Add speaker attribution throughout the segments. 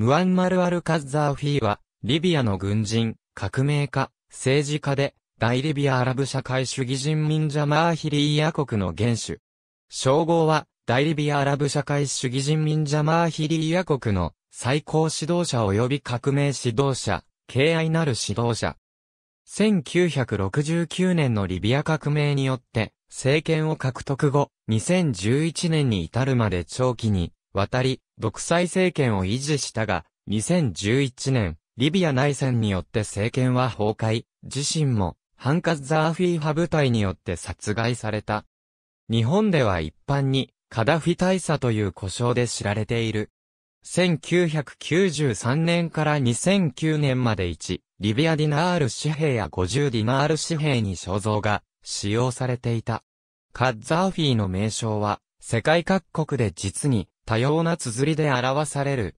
Speaker 1: ムアンマル・アル・カッザーフィーは、リビアの軍人、革命家、政治家で、大リビアアラブ社会主義人民ジャマーヒリーヤ国の元首。称号は、大リビアアラブ社会主義人民ジャマーヒリーヤ国の最高指導者及び革命指導者、敬愛なる指導者。1969年のリビア革命によって、政権を獲得後、2011年に至るまで長期に、渡り、独裁政権を維持したが、2011年、リビア内戦によって政権は崩壊、自身も、ハンカザーフィー派部隊によって殺害された。日本では一般に、カダフィ大佐という呼称で知られている。1993年から2009年まで1、リビアディナール紙幣や50ディナール紙幣に肖像が使用されていた。カッザーフィーの名称は世界各国で実に多様な綴りで表される。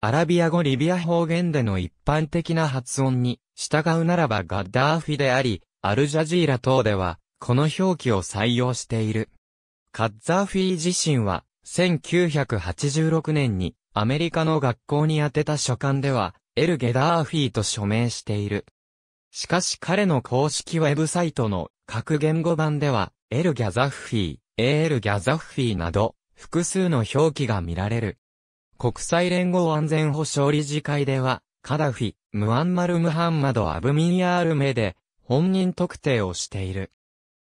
Speaker 1: アラビア語リビア方言での一般的な発音に従うならばガッダーフィであり、アルジャジーラ等では、この表記を採用している。カッザーフィー自身は、1986年にアメリカの学校に宛てた書簡では、エル・ゲダーフィーと署名している。しかし彼の公式ウェブサイトの各言語版では、エル・ギャザフィー、エール・ギャザフィーなど、複数の表記が見られる。国際連合安全保障理事会では、カダフィ、ムアンマル・ムハンマド・アブミンヤールメで、本人特定をしている。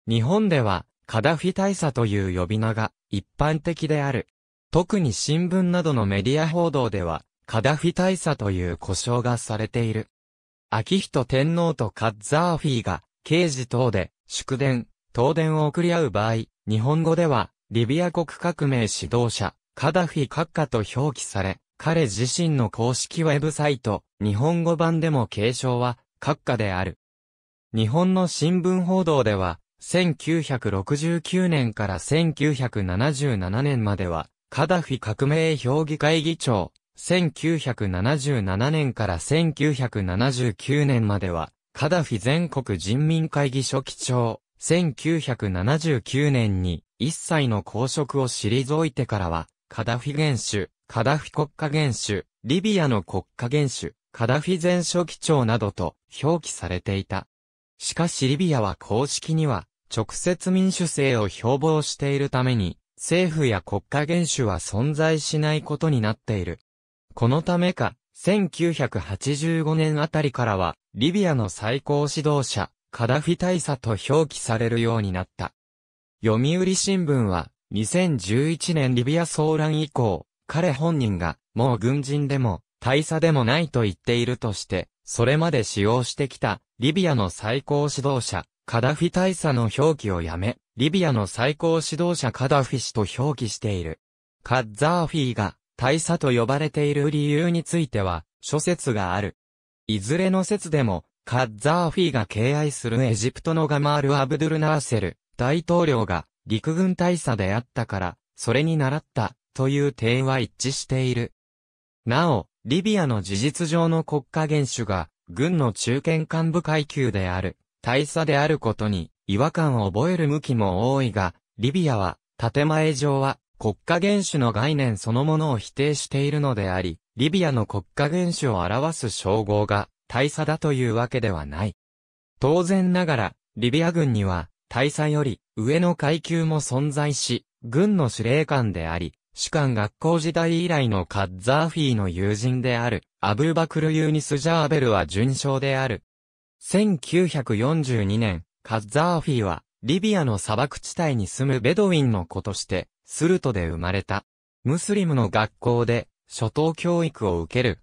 Speaker 1: 日本では、カダフィ大佐という呼び名が一般的である。特に新聞などのメディア報道では、カダフィ大佐という呼称がされている。秋人天皇とカッザーフィーが、刑事等で、祝電、東電を送り合う場合、日本語では、リビア国革命指導者、カダフィ閣下と表記され、彼自身の公式ウェブサイト、日本語版でも継承は、閣下である。日本の新聞報道では、1969年から1977年までは、カダフィ革命評議会議長、1977年から1979年までは、カダフィ全国人民会議書記長、1979年に、一切の公職を退いてからは、カダフィ元首、カダフィ国家元首、リビアの国家元首、カダフィ前書記長などと表記されていた。しかしリビアは公式には、直接民主制を標榜しているために、政府や国家元首は存在しないことになっている。このためか、1985年あたりからは、リビアの最高指導者、カダフィ大佐と表記されるようになった。読売新聞は、2011年リビア騒乱以降、彼本人が、もう軍人でも、大佐でもないと言っているとして、それまで使用してきた、リビアの最高指導者、カダフィ大佐の表記をやめ、リビアの最高指導者カダフィ氏と表記している。カッザーフィーが大佐と呼ばれている理由については諸説がある。いずれの説でも、カッザーフィーが敬愛するエジプトのガマール・アブドゥル・ナーセル、大統領が陸軍大佐であったから、それに倣った、という点は一致している。なお、リビアの事実上の国家元首が、軍の中堅幹部階級である、大佐であることに、違和感を覚える向きも多いが、リビアは、建前上は、国家元首の概念そのものを否定しているのであり、リビアの国家元首を表す称号が、大佐だというわけではない。当然ながら、リビア軍には、大佐より上の階級も存在し、軍の司令官であり、士官学校時代以来のカッザーフィーの友人である、アブーバクル・ユーニス・ジャーベルは順将である。1942年、カッザーフィーは、リビアの砂漠地帯に住むベドウィンの子として、スルトで生まれた。ムスリムの学校で、初等教育を受ける。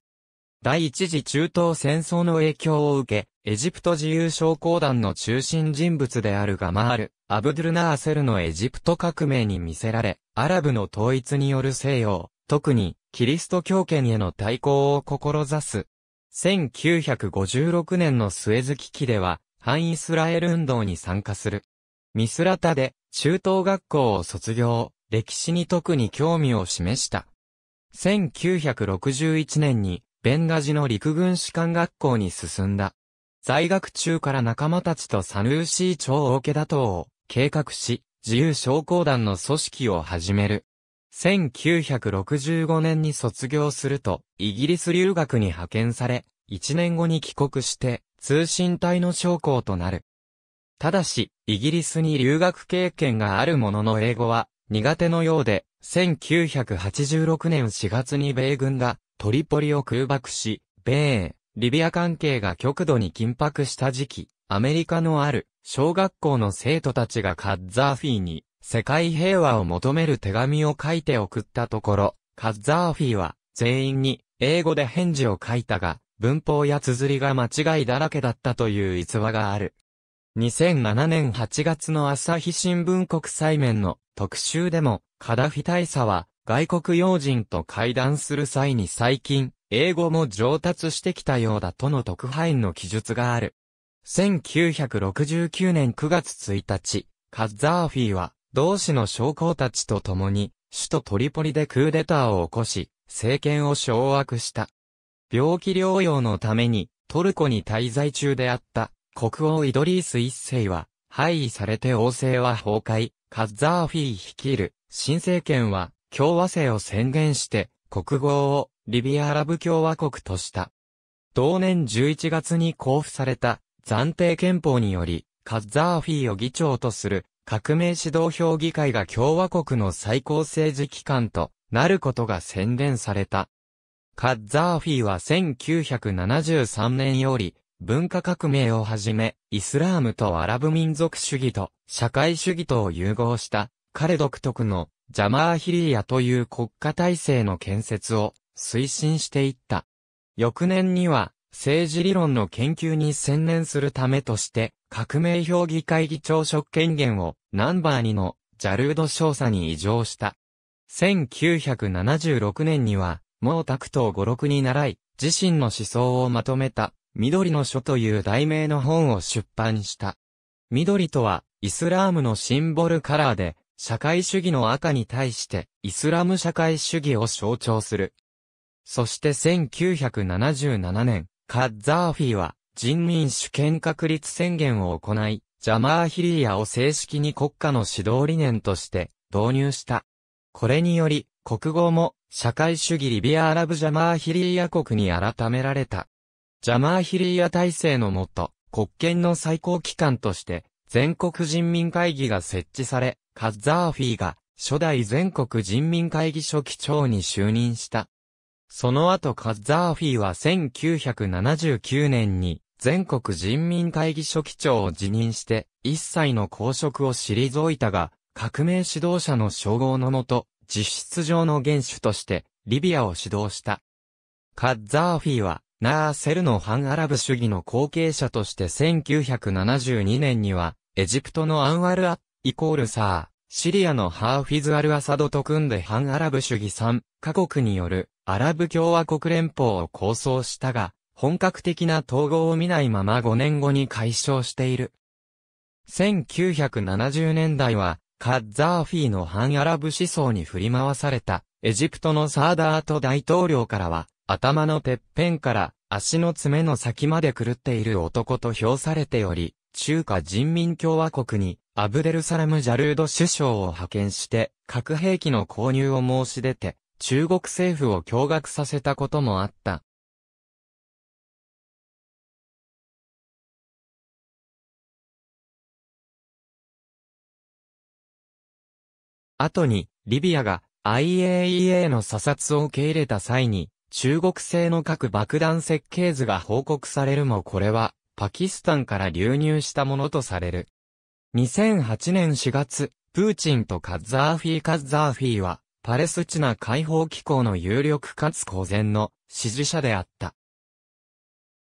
Speaker 1: 第一次中東戦争の影響を受け、エジプト自由商工団の中心人物であるガマール、アブドゥルナーセルのエジプト革命に見せられ、アラブの統一による西洋、特にキリスト教圏への対抗を志す。1956年のスエズ危機では、反イスラエル運動に参加する。ミスラタで中東学校を卒業、歴史に特に興味を示した。1961年にベンガジの陸軍士官学校に進んだ。在学中から仲間たちとサヌーシー朝オケダを計画し、自由商工団の組織を始める。1965年に卒業すると、イギリス留学に派遣され、1年後に帰国して、通信隊の将校となる。ただし、イギリスに留学経験があるものの英語は苦手のようで、1986年4月に米軍がトリポリを空爆し、米、リビア関係が極度に緊迫した時期、アメリカのある小学校の生徒たちがカッザーフィーに世界平和を求める手紙を書いて送ったところ、カッザーフィーは全員に英語で返事を書いたが、文法や綴りが間違いだらけだったという逸話がある。2007年8月の朝日新聞国際面の特集でも、カダフィ大佐は外国要人と会談する際に最近、英語も上達してきたようだとの特派員の記述がある。1969年9月1日、カッザーフィーは同志の将校たちと共に、首都トリポリでクーデターを起こし、政権を掌握した。病気療養のために、トルコに滞在中であった国王イドリース一世は、廃位されて王政は崩壊、カッザーフィー率いる新政権は共和制を宣言して国号をリビアアラブ共和国とした。同年11月に交付された暫定憲法により、カッザーフィーを議長とする革命指導評議会が共和国の最高政治機関となることが宣言された。カッザーフィーは1973年より文化革命をはじめ、イスラームとアラブ民族主義と社会主義とを融合した彼独特のジャマーヒリーヤという国家体制の建設を推進していった。翌年には政治理論の研究に専念するためとして革命評議会議長職権限をナンバー2のジャルード少佐に移譲した。1976年には毛沢東語録に習い自身の思想をまとめた緑の書という題名の本を出版した。緑とは、イスラームのシンボルカラーで、社会主義の赤に対して、イスラム社会主義を象徴する。そして1977年、カッザーフィは、人民主権確立宣言を行い、ジャマーヒリーヤを正式に国家の指導理念として導入した。これにより、国語も社会主義リビアアラブジャマーヒリーヤ国に改められた。ジャマーヒリーア体制のもと、国権の最高機関として、全国人民会議が設置され、カッザーフィーが、初代全国人民会議書記長に就任した。その後カッザーフィーは1979年に全国人民会議書記長を辞任して一切の公職を退いたが革命指導者の称号のもと実質上の元首としてリビアを指導した。カッザーフィーはナーセルの反アラブ主義の後継者として1972年には、エジプトのアンワルア、イコールサー、シリアのハーフィズ・アル・アサドと組んで反アラブ主義3カ国によるアラブ共和国連邦を構想したが、本格的な統合を見ないまま5年後に解消している。1970年代は、カッザーフィーの反アラブ思想に振り回された、エジプトのサーダーと大統領からは、頭のてっぺんから足の爪の先まで狂っている男と評されており、中華人民共和国にアブデルサラム・ジャルード首相を派遣して核兵器の購入を申し出て中国政府を驚愕させたこともあった。後にリビアが IAEA の査察を受け入れた際に中国製の各爆弾設計図が報告されるもこれは、パキスタンから流入したものとされる。2008年4月、プーチンとカッザーフィー・カッザーフィーは、パレスチナ解放機構の有力かつ公然の支持者であった。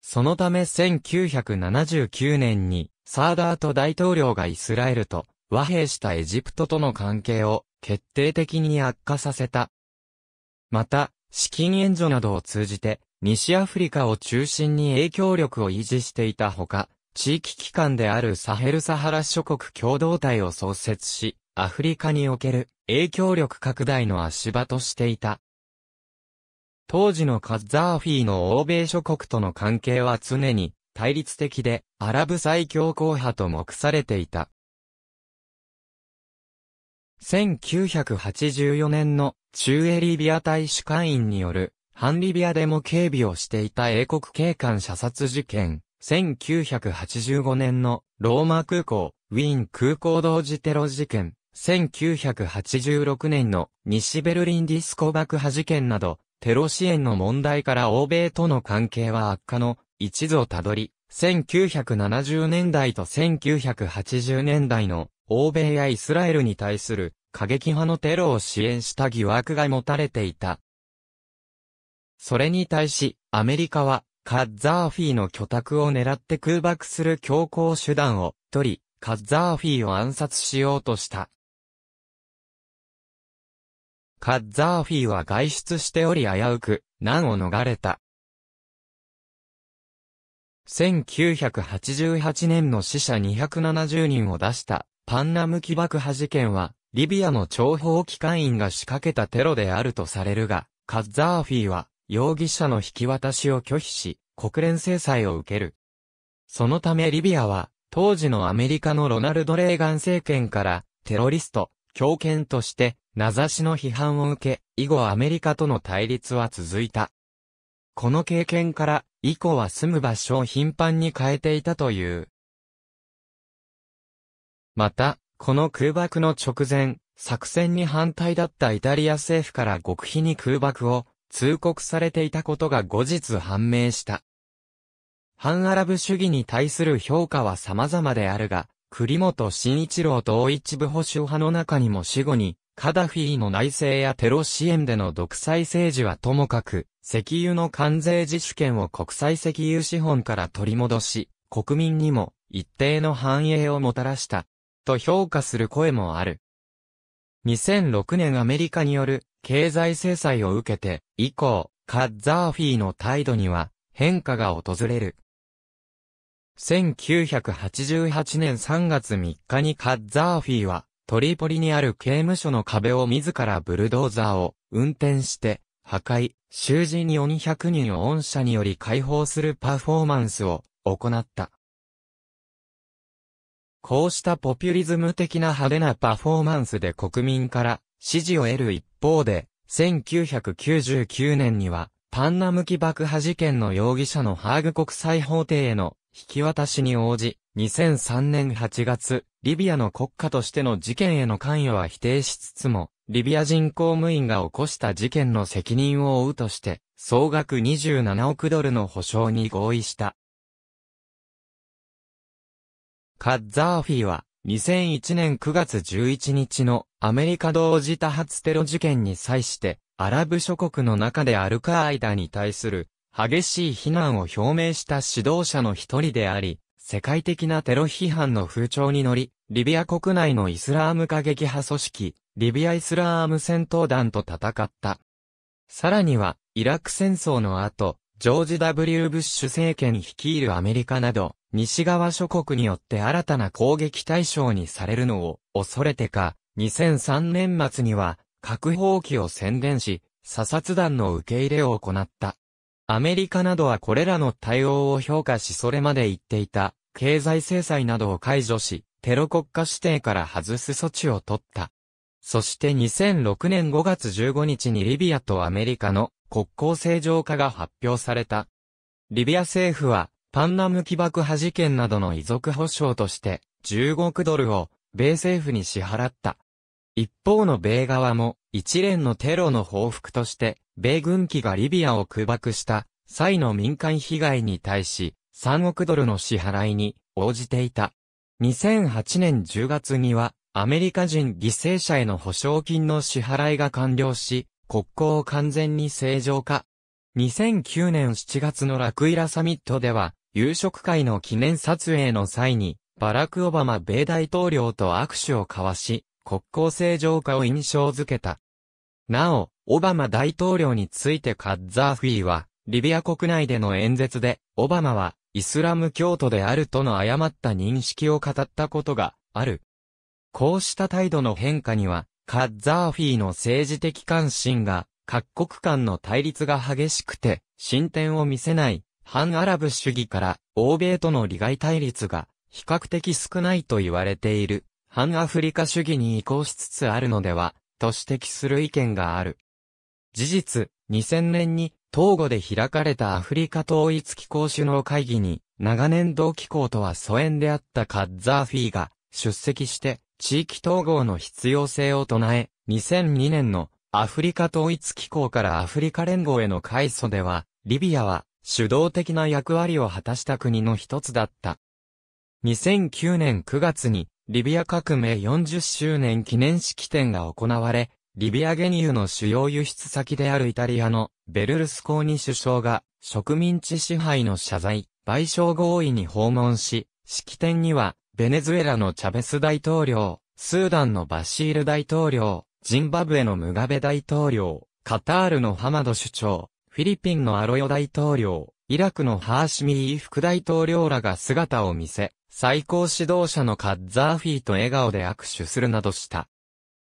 Speaker 1: そのため1979年に、サーダート大統領がイスラエルと和平したエジプトとの関係を決定的に悪化させた。また、資金援助などを通じて、西アフリカを中心に影響力を維持していたほか、地域機関であるサヘルサハラ諸国共同体を創設し、アフリカにおける影響力拡大の足場としていた。当時のカッザーフィーの欧米諸国との関係は常に対立的でアラブ最強硬派と目されていた。1984年の中エリビア大使館員による反リビアデモ警備をしていた英国警官射殺事件、1985年のローマ空港、ウィーン空港同時テロ事件、1986年の西ベルリンディスコ爆破事件など、テロ支援の問題から欧米との関係は悪化の一途をたどり、1970年代と1980年代の欧米やイスラエルに対する過激派のテロを支援した疑惑が持たれていた。それに対し、アメリカは、カッザーフィーの居宅を狙って空爆する強硬手段を取り、カッザーフィーを暗殺しようとした。カッザーフィーは外出しており危うく、難を逃れた。1988年の死者270人を出したパンナム起爆破事件は、リビアの諜報機関員が仕掛けたテロであるとされるが、カッザーフィーは、容疑者の引き渡しを拒否し、国連制裁を受ける。そのためリビアは、当時のアメリカのロナルド・レーガン政権から、テロリスト、強権として、名指しの批判を受け、以後アメリカとの対立は続いた。この経験から、以降は住む場所を頻繁に変えていたという。また、この空爆の直前、作戦に反対だったイタリア政府から極秘に空爆を通告されていたことが後日判明した。反アラブ主義に対する評価は様々であるが、栗本慎一郎と一部保守派の中にも死後に、カダフィの内政やテロ支援での独裁政治はともかく、石油の関税自主権を国際石油資本から取り戻し、国民にも一定の繁栄をもたらしたと評価する声もある。2006年アメリカによる経済制裁を受けて、以降、カッザーフィーの態度には変化が訪れる。1988年3月3日にカッザーフィーは、トリポリにある刑務所の壁を自らブルドーザーを運転して、破壊、囚人400人を恩赦により解放するパフォーマンスを行った。こうしたポピュリズム的な派手なパフォーマンスで国民から支持を得る一方で、1999年には、パンナムキ爆破事件の容疑者のハーグ国際法廷への引き渡しに応じ、2003年8月、リビアの国家としての事件への関与は否定しつつも、リビア人公務員が起こした事件の責任を負うとして、総額27億ドルの保証に合意した。カッザーフィは、2001年9月11日のアメリカ同時多発テロ事件に際して、アラブ諸国の中でアルカーイダに対する激しい非難を表明した指導者の一人であり、世界的なテロ批判の風潮に乗り、リビア国内のイスラーム過激派組織、リビアイスラーム戦闘団と戦った。さらには、イラク戦争の後、ジョージ・ W・ ブッシュ政権率いるアメリカなど、西側諸国によって新たな攻撃対象にされるのを恐れてか、2003年末には核放棄を宣伝し、査察団の受け入れを行った。アメリカなどはこれらの対応を評価しそれまで言っていた経済制裁などを解除し、テロ国家指定から外す措置を取った。そして2006年5月15日にリビアとアメリカの国交正常化が発表された。リビア政府は、パンナム起爆破事件などの遺族保障として、15億ドルを、米政府に支払った。一方の米側も、一連のテロの報復として、米軍機がリビアを空爆した際の民間被害に対し、3億ドルの支払いに応じていた。2008年10月には、アメリカ人犠牲者への保証金の支払いが完了し、国交を完全に正常化。2009年7月のラクイラサミットでは、夕食会の記念撮影の際に、バラク・オバマ米大統領と握手を交わし、国交正常化を印象づけた。なお、オバマ大統領についてカッザーフィーは、リビア国内での演説で、オバマは、イスラム教徒であるとの誤った認識を語ったことがある。こうした態度の変化には、カッザーフィーの政治的関心が、各国間の対立が激しくて、進展を見せない、反アラブ主義から、欧米との利害対立が、比較的少ないと言われている、反アフリカ主義に移行しつつあるのでは、と指摘する意見がある。事実、2000年に、東語で開かれたアフリカ統一機構首脳会議に、長年同機構とは疎遠であったカッザーフィーが出席して、地域統合の必要性を唱え、2002年のアフリカ統一機構からアフリカ連合への改組では、リビアは主導的な役割を果たした国の一つだった。2009年9月に、リビア革命40周年記念式典が行われ、リビア原油の主要輸出先であるイタリアのベルルスコーニ首相が植民地支配の謝罪、賠償合意に訪問し、式典にはベネズエラのチャベス大統領、スーダンのバシール大統領、ジンバブエのムガベ大統領、カタールのハマド首長、フィリピンのアロヨ大統領、イラクのハーシミー副大統領らが姿を見せ、最高指導者のカッザーフィーと笑顔で握手するなどした。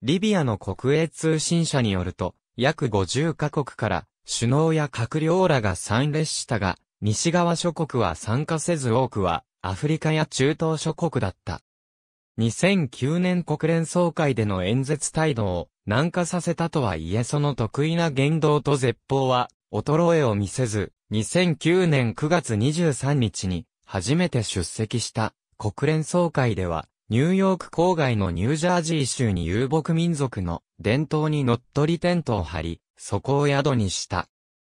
Speaker 1: リビアの国営通信社によると、約50カ国から首脳や閣僚らが参列したが、西側諸国は参加せず多くはアフリカや中東諸国だった。2009年国連総会での演説態度を軟化させたとはいえその得意な言動と絶法は衰えを見せず、2009年9月23日に初めて出席した国連総会では、ニューヨーク郊外のニュージャージー州に遊牧民族の伝統に乗っ取りテントを張り、そこを宿にした。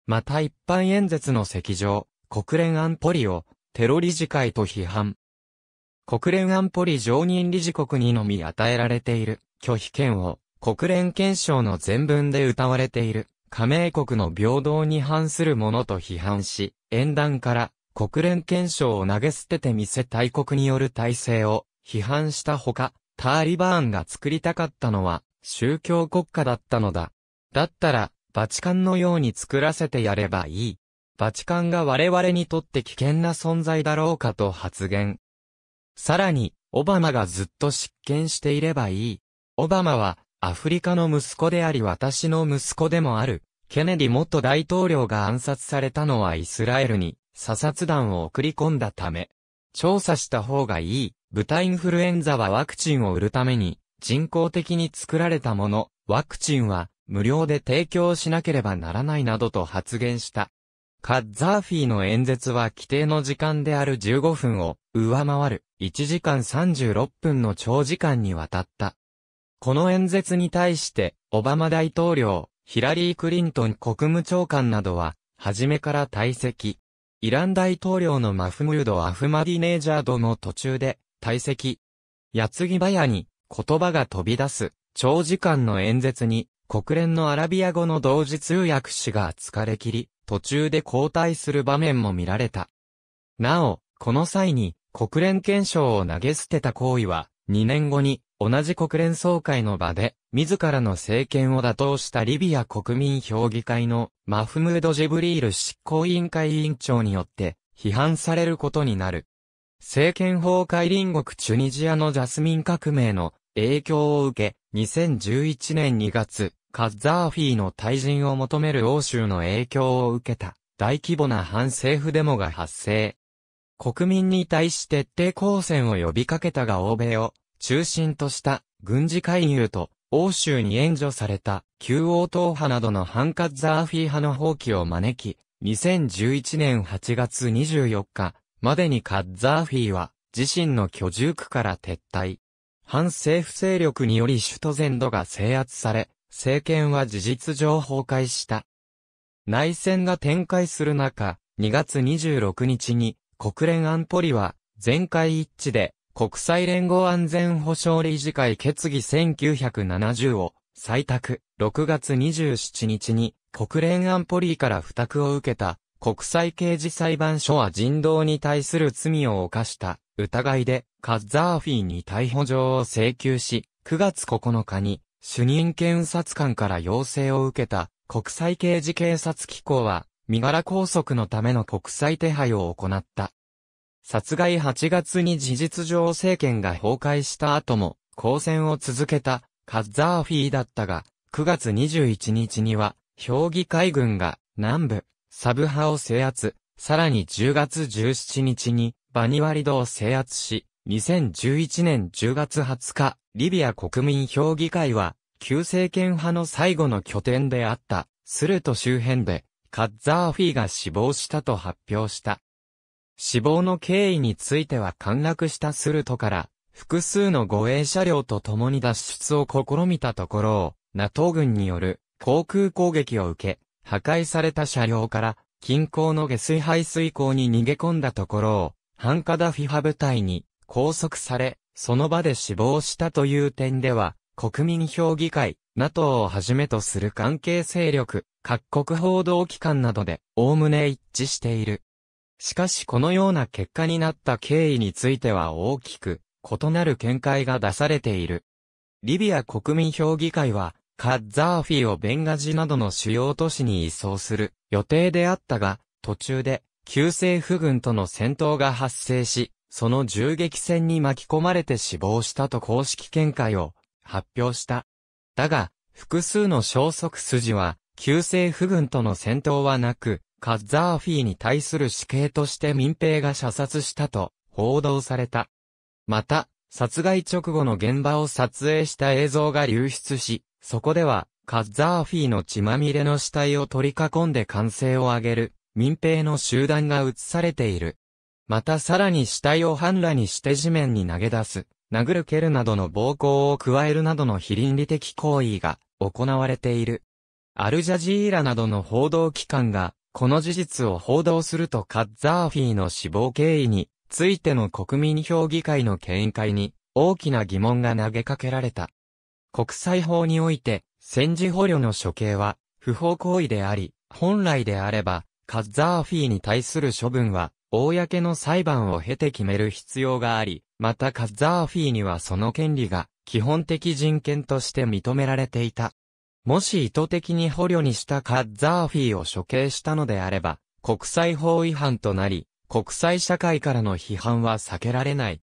Speaker 1: また一般演説の席上、国連安保理をテロ理事会と批判。国連安保理常任理事国にのみ与えられている拒否権を国連憲章の全文で謳われている加盟国の平等に反するものと批判し、演壇から国連憲章を投げ捨ててみせ大国による体制を批判したほか、ターリバーンが作りたかったのは宗教国家だったのだ。だったら、バチカンのように作らせてやればいい。バチカンが我々にとって危険な存在だろうかと発言。さらに、オバマがずっと執権していればいい。オバマは、アフリカの息子であり私の息子でもある。ケネディ元大統領が暗殺されたのはイスラエルに査察団を送り込んだため。調査した方がいい。豚インフルエンザはワクチンを売るために人工的に作られたもの。ワクチンは無料で提供しなければならないなどと発言した。カッザーフィーの演説は規定の時間である15分を上回る1時間36分の長時間にわたった。この演説に対してオバマ大統領、ヒラリー・クリントン国務長官などは、初めから退席。イラン大統領のマフムード・アフマディネージャードも途中で退席。矢継ぎ早に言葉が飛び出す長時間の演説に国連のアラビア語の同時通訳士が疲れ切り、途中で交代する場面も見られた。なお、この際に、国連憲章を投げ捨てた行為は、2年後に、同じ国連総会の場で、自らの政権を打倒したリビア国民評議会のマフムード・ジェブリール執行委員会委員長によって批判されることになる。政権崩壊隣国チュニジアのジャスミン革命の影響を受け、2011年2月、カッザーフィーの退陣を求める欧州の影響を受けた大規模な反政府デモが発生。国民に対し徹底抗戦を呼びかけたが欧米を中心とした軍事介入と欧州に援助された旧王党派などの反カッザーフィー派の放棄を招き、2011年8月24日までにカッザーフィーは自身の居住区から撤退。反政府勢力により首都全土が制圧され、政権は事実上崩壊した。内戦が展開する中、2月26日に国連安保理は全会一致で国際連合安全保障理事会決議1970を採択。6月27日に国連安保理から付託を受けた国際刑事裁判所は人道に対する罪を犯した疑いでカッザーフィーに逮捕状を請求し、9月9日に主任検察官から要請を受けた国際刑事警察機構は、身柄拘束のための国際手配を行った。殺害8月に事実上政権が崩壊した後も、抗戦を続けたカッザーフィーだったが、9月21日には、評議会軍が南部、サブ派を制圧、さらに10月17日にバニワリドを制圧し、2011年10月20日、リビア国民評議会は、旧政権派の最後の拠点であった、スルト周辺で、カッザーフィが死亡したと発表した。死亡の経緯については陥落したスルトから、複数の護衛車両と共に脱出を試みたところを、NATO 軍による航空攻撃を受け、破壊された車両から、近郊の下水排水口に逃げ込んだところを、ハンカダフィハ部隊に拘束され、その場で死亡したという点では、国民評議会、NATO をはじめとする関係勢力、各国報道機関などで、概ね一致している。しかしこのような結果になった経緯については大きく、異なる見解が出されている。リビア国民評議会は、カッザーフィをベンガジなどの主要都市に移送する予定であったが、途中で、旧政府軍との戦闘が発生し、その銃撃戦に巻き込まれて死亡したと公式見解を発表した。だが、複数の消息筋は、旧政不軍との戦闘はなく、カッザーフィーに対する死刑として民兵が射殺したと報道された。また、殺害直後の現場を撮影した映像が流出し、そこでは、カッザーフィーの血まみれの死体を取り囲んで歓声を上げる、民兵の集団が映されている。またさらに死体を半裸にして地面に投げ出す、殴る蹴るなどの暴行を加えるなどの非倫理的行為が行われている。アルジャジーラなどの報道機関が、この事実を報道するとカッザーフィーの死亡経緯についての国民評議会の見解に大きな疑問が投げかけられた。国際法において戦時捕虜の処刑は不法行為であり、本来であればカッザーフィーに対する処分は公の裁判を経て決める必要があり、またカッザーフィーにはその権利が基本的人権として認められていた。もし意図的に捕虜にしたカッザーフィーを処刑したのであれば、国際法違反となり、国際社会からの批判は避けられない。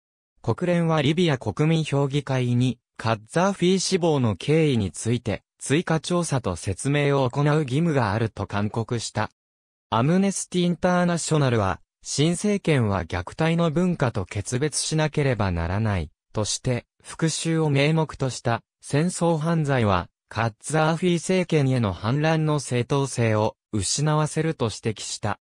Speaker 1: 国連はリビア国民評議会に、カッザーフィー死亡の経緯について、追加調査と説明を行う義務があると勧告した。アムネスティ・インターナショナルは、新政権は虐待の文化と決別しなければならない、として、復讐を名目とした戦争犯罪は、カッツアーフィー政権への反乱の正当性を失わせると指摘した。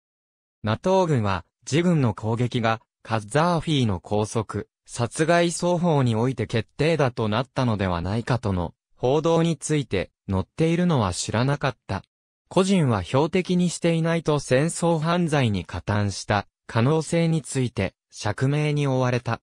Speaker 1: NATO 軍は、自軍の攻撃が、カッザーフィーの拘束、殺害双方において決定だとなったのではないかとの報道について載っているのは知らなかった。個人は標的にしていないと戦争犯罪に加担した可能性について釈明に追われた。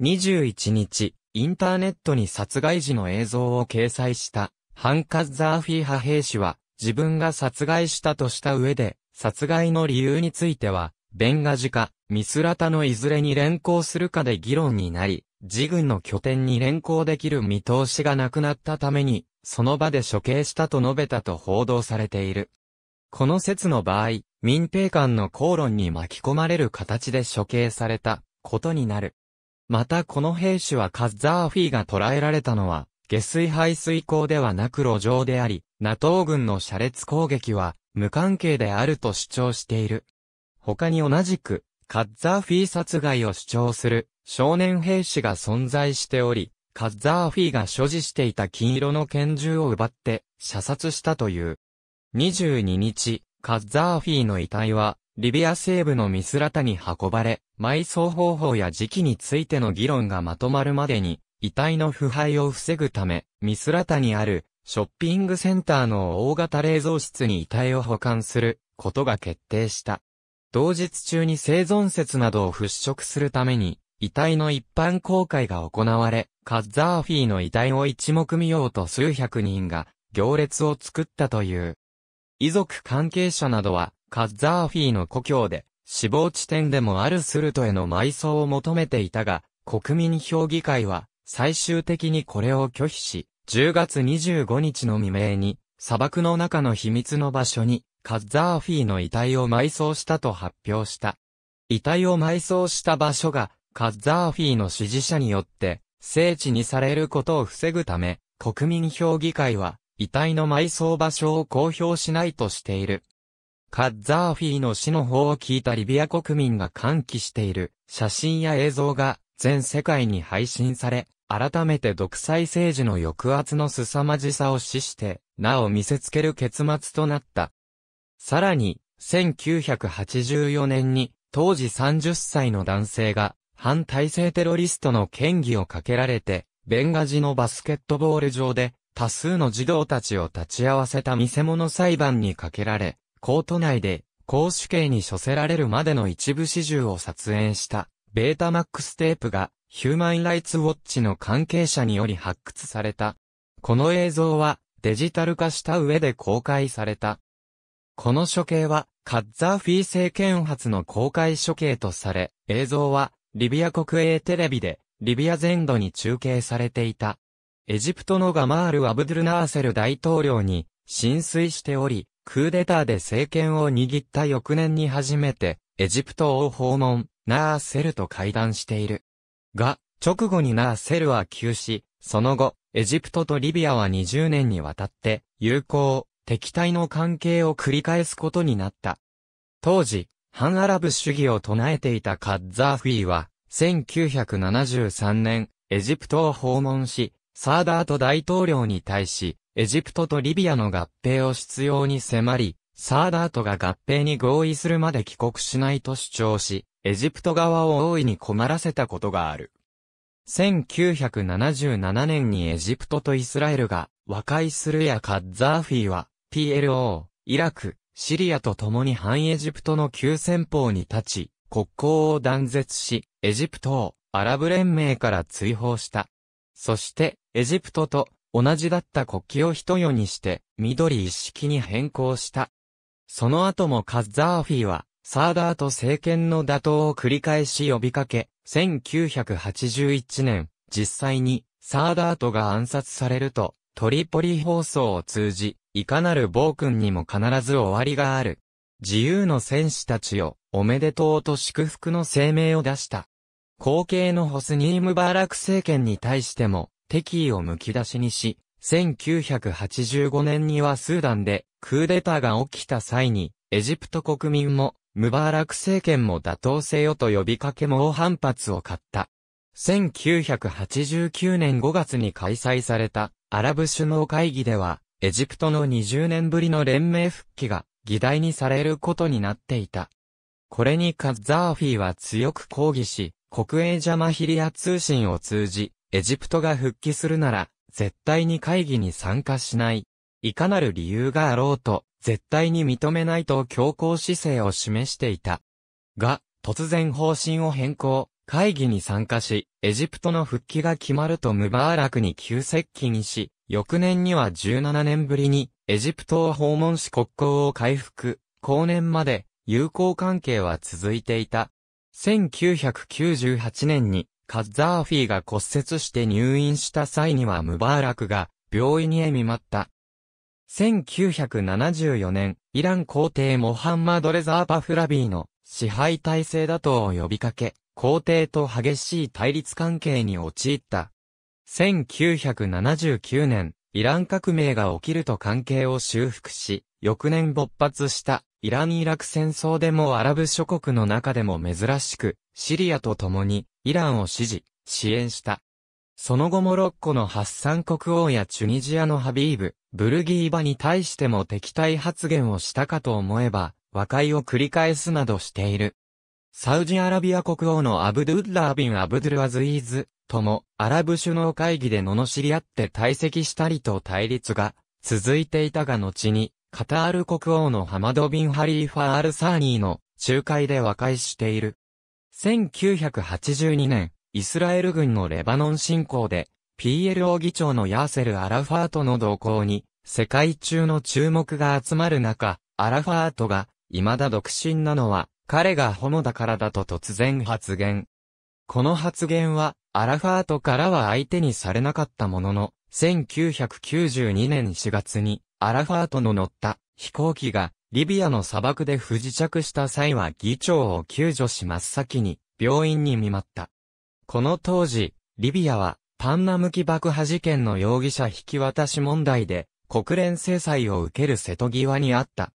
Speaker 1: 21日、インターネットに殺害時の映像を掲載したハンカッザーフィー派兵士は自分が殺害したとした上で殺害の理由についてはベンガジかミスラタのいずれに連行するかで議論になり自軍の拠点に連行できる見通しがなくなったためにその場で処刑したと述べたと報道されている。この説の場合、民兵官の口論に巻き込まれる形で処刑されたことになる。またこの兵士はカッザーフィーが捕らえられたのは、下水排水口ではなく路上であり、NATO 軍の車列攻撃は無関係であると主張している。他に同じく、カッザーフィー殺害を主張する少年兵士が存在しており、カッザーフィーが所持していた金色の拳銃を奪って、射殺したという。22日、カッザーフィーの遺体は、リビア西部のミスラタに運ばれ、埋葬方法や時期についての議論がまとまるまでに、遺体の腐敗を防ぐため、ミスラタにある、ショッピングセンターの大型冷蔵室に遺体を保管することが決定した。同日中に生存説などを払拭するために、遺体の一般公開が行われ、カッザーフィーの遺体を一目見ようと数百人が行列を作ったという。遺族関係者などは、カッザーフィーの故郷で、死亡地点でもあるスルトへの埋葬を求めていたが、国民評議会は、最終的にこれを拒否し、10月25日の未明に、砂漠の中の秘密の場所に、カッザーフィーの遺体を埋葬したと発表した。遺体を埋葬した場所が、カッザーフィーの支持者によって、聖地にされることを防ぐため、国民評議会は、遺体の埋葬場所を公表しないとしている。カッザーフィーの死の方を聞いたリビア国民が歓喜している写真や映像が全世界に配信され、改めて独裁政治の抑圧の凄まじさを死して、なお見せつける結末となった。さらに、1984年に、当時30歳の男性が、反体制テロリストの権威をかけられて、ベンガジのバスケットボール場で、多数の児童たちを立ち会わせた見せ物裁判にかけられ、コート内で、公主刑に処せられるまでの一部始終を撮影した、ベータマックステープが、ヒューマンライツウォッチの関係者により発掘された。この映像は、デジタル化した上で公開された。この処刑は、カッザーフィー政権発の公開処刑とされ、映像は、リビア国営テレビで、リビア全土に中継されていた。エジプトのガマール・アブドゥルナーセル大統領に、浸水しており、クーデターで政権を握った翌年に初めて、エジプトを訪問、ナーセルと会談している。が、直後にナーセルは急死、その後、エジプトとリビアは20年にわたって、友好、敵対の関係を繰り返すことになった。当時、反アラブ主義を唱えていたカッザーフィーは、1973年、エジプトを訪問し、サーダート大統領に対し、エジプトとリビアの合併を必要に迫り、サーダートが合併に合意するまで帰国しないと主張し、エジプト側を大いに困らせたことがある。1977年にエジプトとイスラエルが和解するやカッザーフィーは、PLO、イラク、シリアと共に反エジプトの急先鋒に立ち、国交を断絶し、エジプトをアラブ連盟から追放した。そして、エジプトと同じだった国旗を一夜にして、緑一式に変更した。その後もカッザーフィは、サーダーと政権の打倒を繰り返し呼びかけ、1981年、実際に、サーダートが暗殺されると、トリポリ放送を通じ、いかなる暴君にも必ず終わりがある。自由の戦士たちを、おめでとうと祝福の声明を出した。後継のホスニームバーラク政権に対しても、敵意をむき出しにし、1985年にはスーダンで、クーデターが起きた際に、エジプト国民も、ムバーラク政権も打倒せよと呼びかけ猛反発を買った。1989年5月に開催されたアラブ首脳会議では、エジプトの20年ぶりの連盟復帰が議題にされることになっていた。これにカッザーフィーは強く抗議し、国営ジャマヒリア通信を通じ、エジプトが復帰するなら、絶対に会議に参加しない。いかなる理由があろうと、絶対に認めないと強硬姿勢を示していた。が、突然方針を変更、会議に参加し、エジプトの復帰が決まるとムバーラクに急接近し、翌年には17年ぶりにエジプトを訪問し国交を回復、後年まで友好関係は続いていた。1998年にカッザーフィーが骨折して入院した際にはムバーラクが病院にへ見舞った。1974年、イラン皇帝モハンマドレザー・パフラビーの支配体制打倒を呼びかけ、皇帝と激しい対立関係に陥った。1979年、イラン革命が起きると関係を修復し、翌年勃発したイラン・イラク戦争でもアラブ諸国の中でも珍しく、シリアと共にイランを支持、支援した。その後モロッコのハッサン国王やチュニジアのハビーブ、ブルギーバに対しても敵対発言をしたかと思えば、和解を繰り返すなどしている。サウジアラビア国王のアブドゥッラービン・アブドゥルアズイーズ、とも、アラブ首脳会議で罵り合って退席したりと対立が続いていたが後に、カタール国王のハマド・ビン・ハリーファ・アル・サーニーの仲介で和解している。1982年、イスラエル軍のレバノン侵攻で、PLO 議長のヤーセル・アラファートの動向に、世界中の注目が集まる中、アラファートが、未だ独身なのは、彼がホモだからだと突然発言。この発言は、アラファートからは相手にされなかったものの、1992年4月に、アラファートの乗った飛行機が、リビアの砂漠で不時着した際は議長を救助し真っ先に、病院に見舞った。この当時、リビアは、パンナ向き爆破事件の容疑者引き渡し問題で、国連制裁を受ける瀬戸際にあった。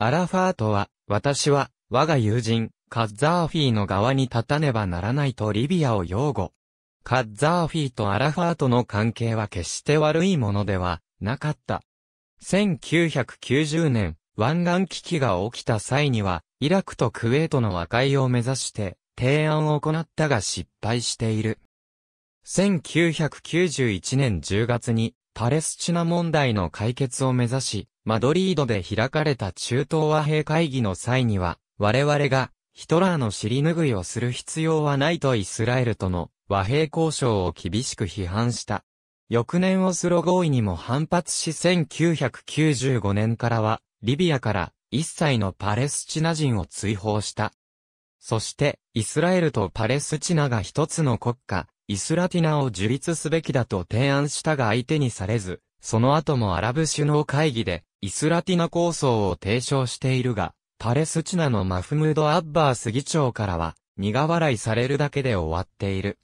Speaker 1: アラファートは、私は、我が友人、カッザーフィーの側に立たねばならないとリビアを擁護。カッザーフィーとアラファートの関係は決して悪いものではなかった。1990年、湾岸危機が起きた際には、イラクとクウェートの和解を目指して提案を行ったが失敗している。1991年10月にパレスチナ問題の解決を目指し、マドリードで開かれた中東和平会議の際には、我々がヒトラーの尻拭いをする必要はないとイスラエルとの和平交渉を厳しく批判した。翌年オスロ合意にも反発し1995年からは、リビアから一切のパレスチナ人を追放した。そして、イスラエルとパレスチナが一つの国家、イスラティナを樹立すべきだと提案したが相手にされず、その後もアラブ首脳会議で、イスラティナ構想を提唱しているが、パレスチナのマフムード・アッバース議長からは、苦笑いされるだけで終わっている。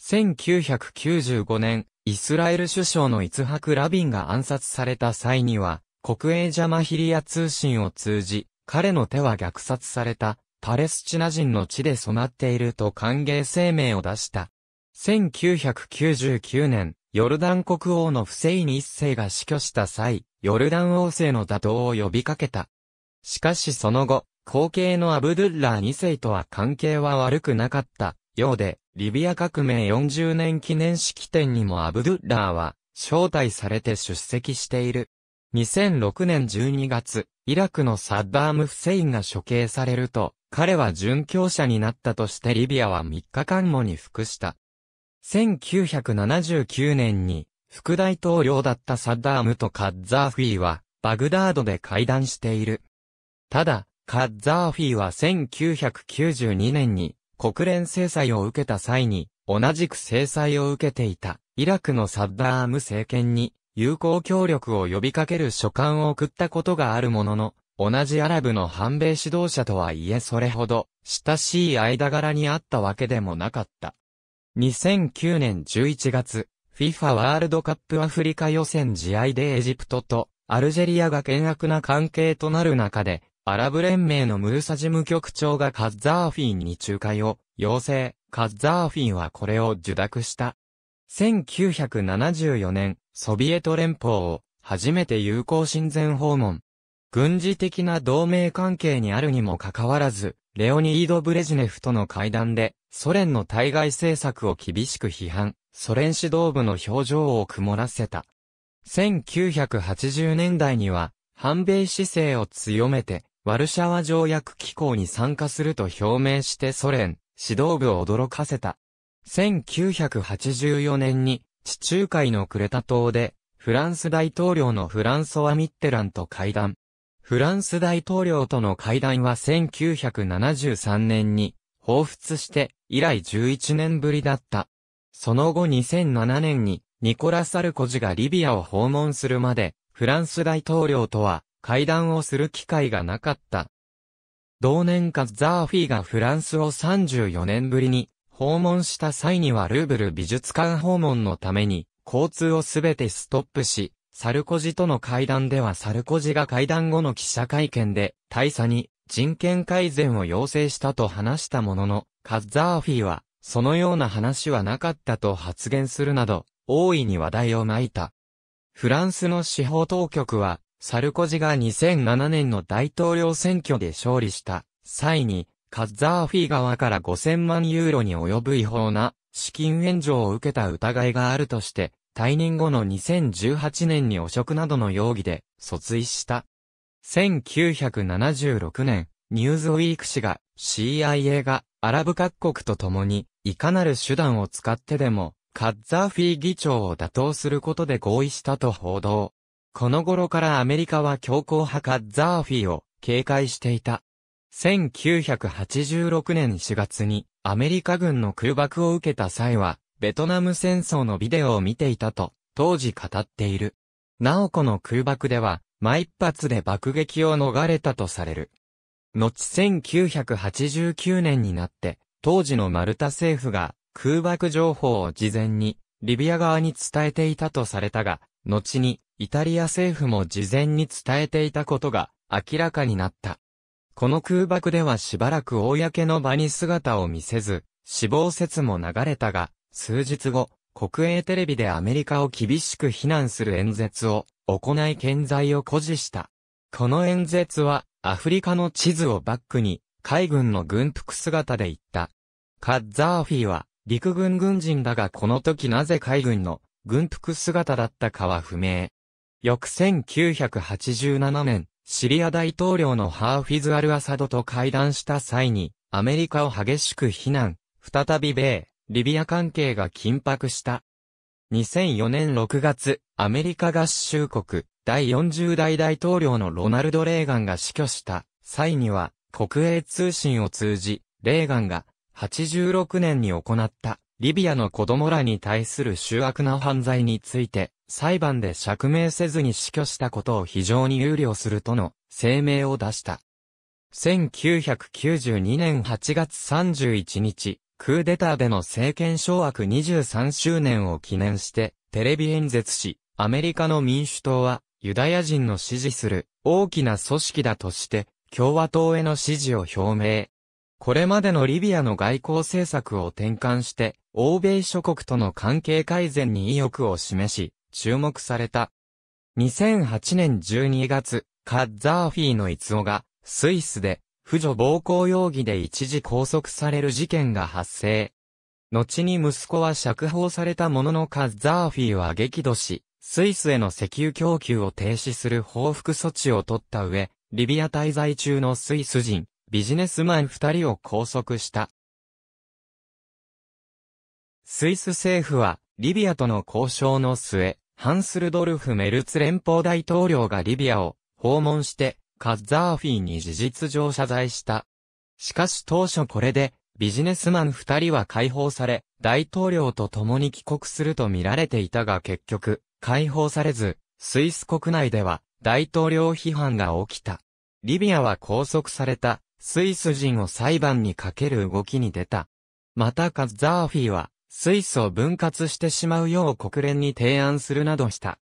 Speaker 1: 1995年、イスラエル首相のイツハク・ラビンが暗殺された際には、国営ジャマヒリア通信を通じ、彼の手は虐殺された、パレスチナ人の地で染まっていると歓迎声明を出した。1999年、ヨルダン国王のフセイン一世が死去した際、ヨルダン王政の打倒を呼びかけた。しかしその後、後継のアブドゥッラー2世とは関係は悪くなかったようで、リビア革命40年記念式典にもアブドゥッラーは招待されて出席している。2006年12月、イラクのサッダーム・フセインが処刑されると、彼は殉教者になったとしてリビアは3日間もに服した。1979年に、副大統領だったサッダームとカッザーフィーは、バグダードで会談している。ただ、カッザーフィーは1992年に国連制裁を受けた際に同じく制裁を受けていたイラクのサッダーム政権に友好協力を呼びかける書簡を送ったことがあるものの、同じアラブの反米指導者とはいえそれほど親しい間柄にあったわけでもなかった。2009年11月、FIFA ワールドカップアフリカ予選試合でエジプトとアルジェリアが険悪な関係となる中で、アラブ連盟のムーサ事務局長がカッザーフィンに仲介を要請、カッザーフィンはこれを受諾した。1974年、ソビエト連邦を初めて友好親善訪問。軍事的な同盟関係にあるにもかかわらず、レオニード・ブレジネフとの会談で、ソ連の対外政策を厳しく批判、ソ連指導部の表情を曇らせた。1980年代には、反米姿勢を強めて、ワルシャワ条約機構に参加すると表明してソ連、指導部を驚かせた。1984年に地中海のクレタ島でフランス大統領のフランソワ・ミッテランと会談。フランス大統領との会談は1973年に彷彿して以来11年ぶりだった。その後2007年にニコラ・サルコジがリビアを訪問するまでフランス大統領とは会談をする機会がなかった。同年カザーフィーがフランスを34年ぶりに訪問した際にはルーブル美術館訪問のために交通をすべてストップし、サルコジとの会談ではサルコジが会談後の記者会見で大佐に人権改善を要請したと話したものの、カザーフィーはそのような話はなかったと発言するなど、大いに話題を巻いた。フランスの司法当局は、サルコジが2007年の大統領選挙で勝利した際に、カッザーフィー側から5000万ユーロに及ぶ違法な資金援助を受けた疑いがあるとして、退任後の2018年に汚職などの容疑で訴追した。1976年、ニューズウィーク氏が CIA がアラブ各国と共にいかなる手段を使ってでもカッザーフィー議長を打倒することで合意したと報道。この頃からアメリカは強硬派カッザーフィーを警戒していた。1986年4月にアメリカ軍の空爆を受けた際は、ベトナム戦争のビデオを見ていたと、当時語っている。なおこの空爆では、毎一発で爆撃を逃れたとされる。後1989年になって、当時のマルタ政府が空爆情報を事前にリビア側に伝えていたとされたが、後にイタリア政府も事前に伝えていたことが明らかになった。この空爆ではしばらく公の場に姿を見せず、死亡説も流れたが、数日後、国営テレビでアメリカを厳しく非難する演説を行い健在を誇示した。この演説はアフリカの地図をバックに海軍の軍服姿で言った。カッザーフィは陸軍軍人だがこの時なぜ海軍の軍服姿だったかは不明。翌1987年、シリア大統領のハーフィズ・アル・アサドと会談した際に、アメリカを激しく非難、再び米、リビア関係が緊迫した。2004年6月、アメリカ合衆国、第40代大統領のロナルド・レーガンが死去した際には、国営通信を通じ、レーガンが86年に行ったリビアの子供らに対する醜悪な犯罪について、裁判で釈明せずに死去したことを非常に憂慮するとの声明を出した。1992年8月31日、クーデターでの政権掌握23周年を記念して、テレビ演説し、アメリカの民主党は、ユダヤ人の支持する大きな組織だとして、共和党への支持を表明。これまでのリビアの外交政策を転換して、欧米諸国との関係改善に意欲を示し、注目された。2008年12月、カッザーフィーの逸夫が、スイスで、婦女暴行容疑で一時拘束される事件が発生。後に息子は釈放されたもののカッザーフィーは激怒し、スイスへの石油供給を停止する報復措置を取った上、リビア滞在中のスイス人、ビジネスマン二人を拘束した。スイス政府は、リビアとの交渉の末、ハンスルドルフ・メルツ連邦大統領がリビアを訪問して、カッザーフィーに事実上謝罪した。しかし当初これで、ビジネスマン二人は解放され、大統領と共に帰国すると見られていたが結局、解放されず、スイス国内では大統領批判が起きた。リビアは拘束されたスイス人を裁判にかける動きに出た。またカッザーフィーは水素を分割してしまうよう国連に提案するなどした。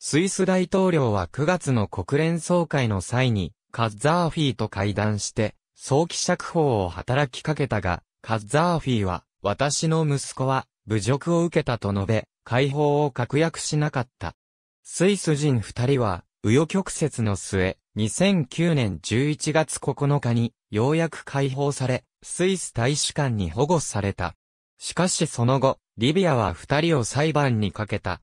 Speaker 1: スイス大統領は9月の国連総会の際に、カッザーフィーと会談して、早期釈放を働きかけたが、カッザーフィーは、私の息子は、侮辱を受けたと述べ、解放を確約しなかった。スイス人二人は、右与曲折の末、2009年11月9日に、ようやく解放され、スイス大使館に保護された。しかしその後、リビアは二人を裁判にかけた。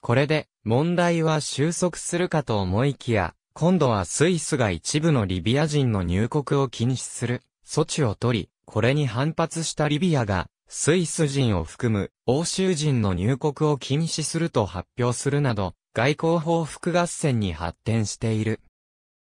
Speaker 1: これで、問題は収束するかと思いきや、今度はスイスが一部のリビア人の入国を禁止する措置を取り、これに反発したリビアが、スイス人を含む欧州人の入国を禁止すると発表するなど、外交報復合戦に発展している。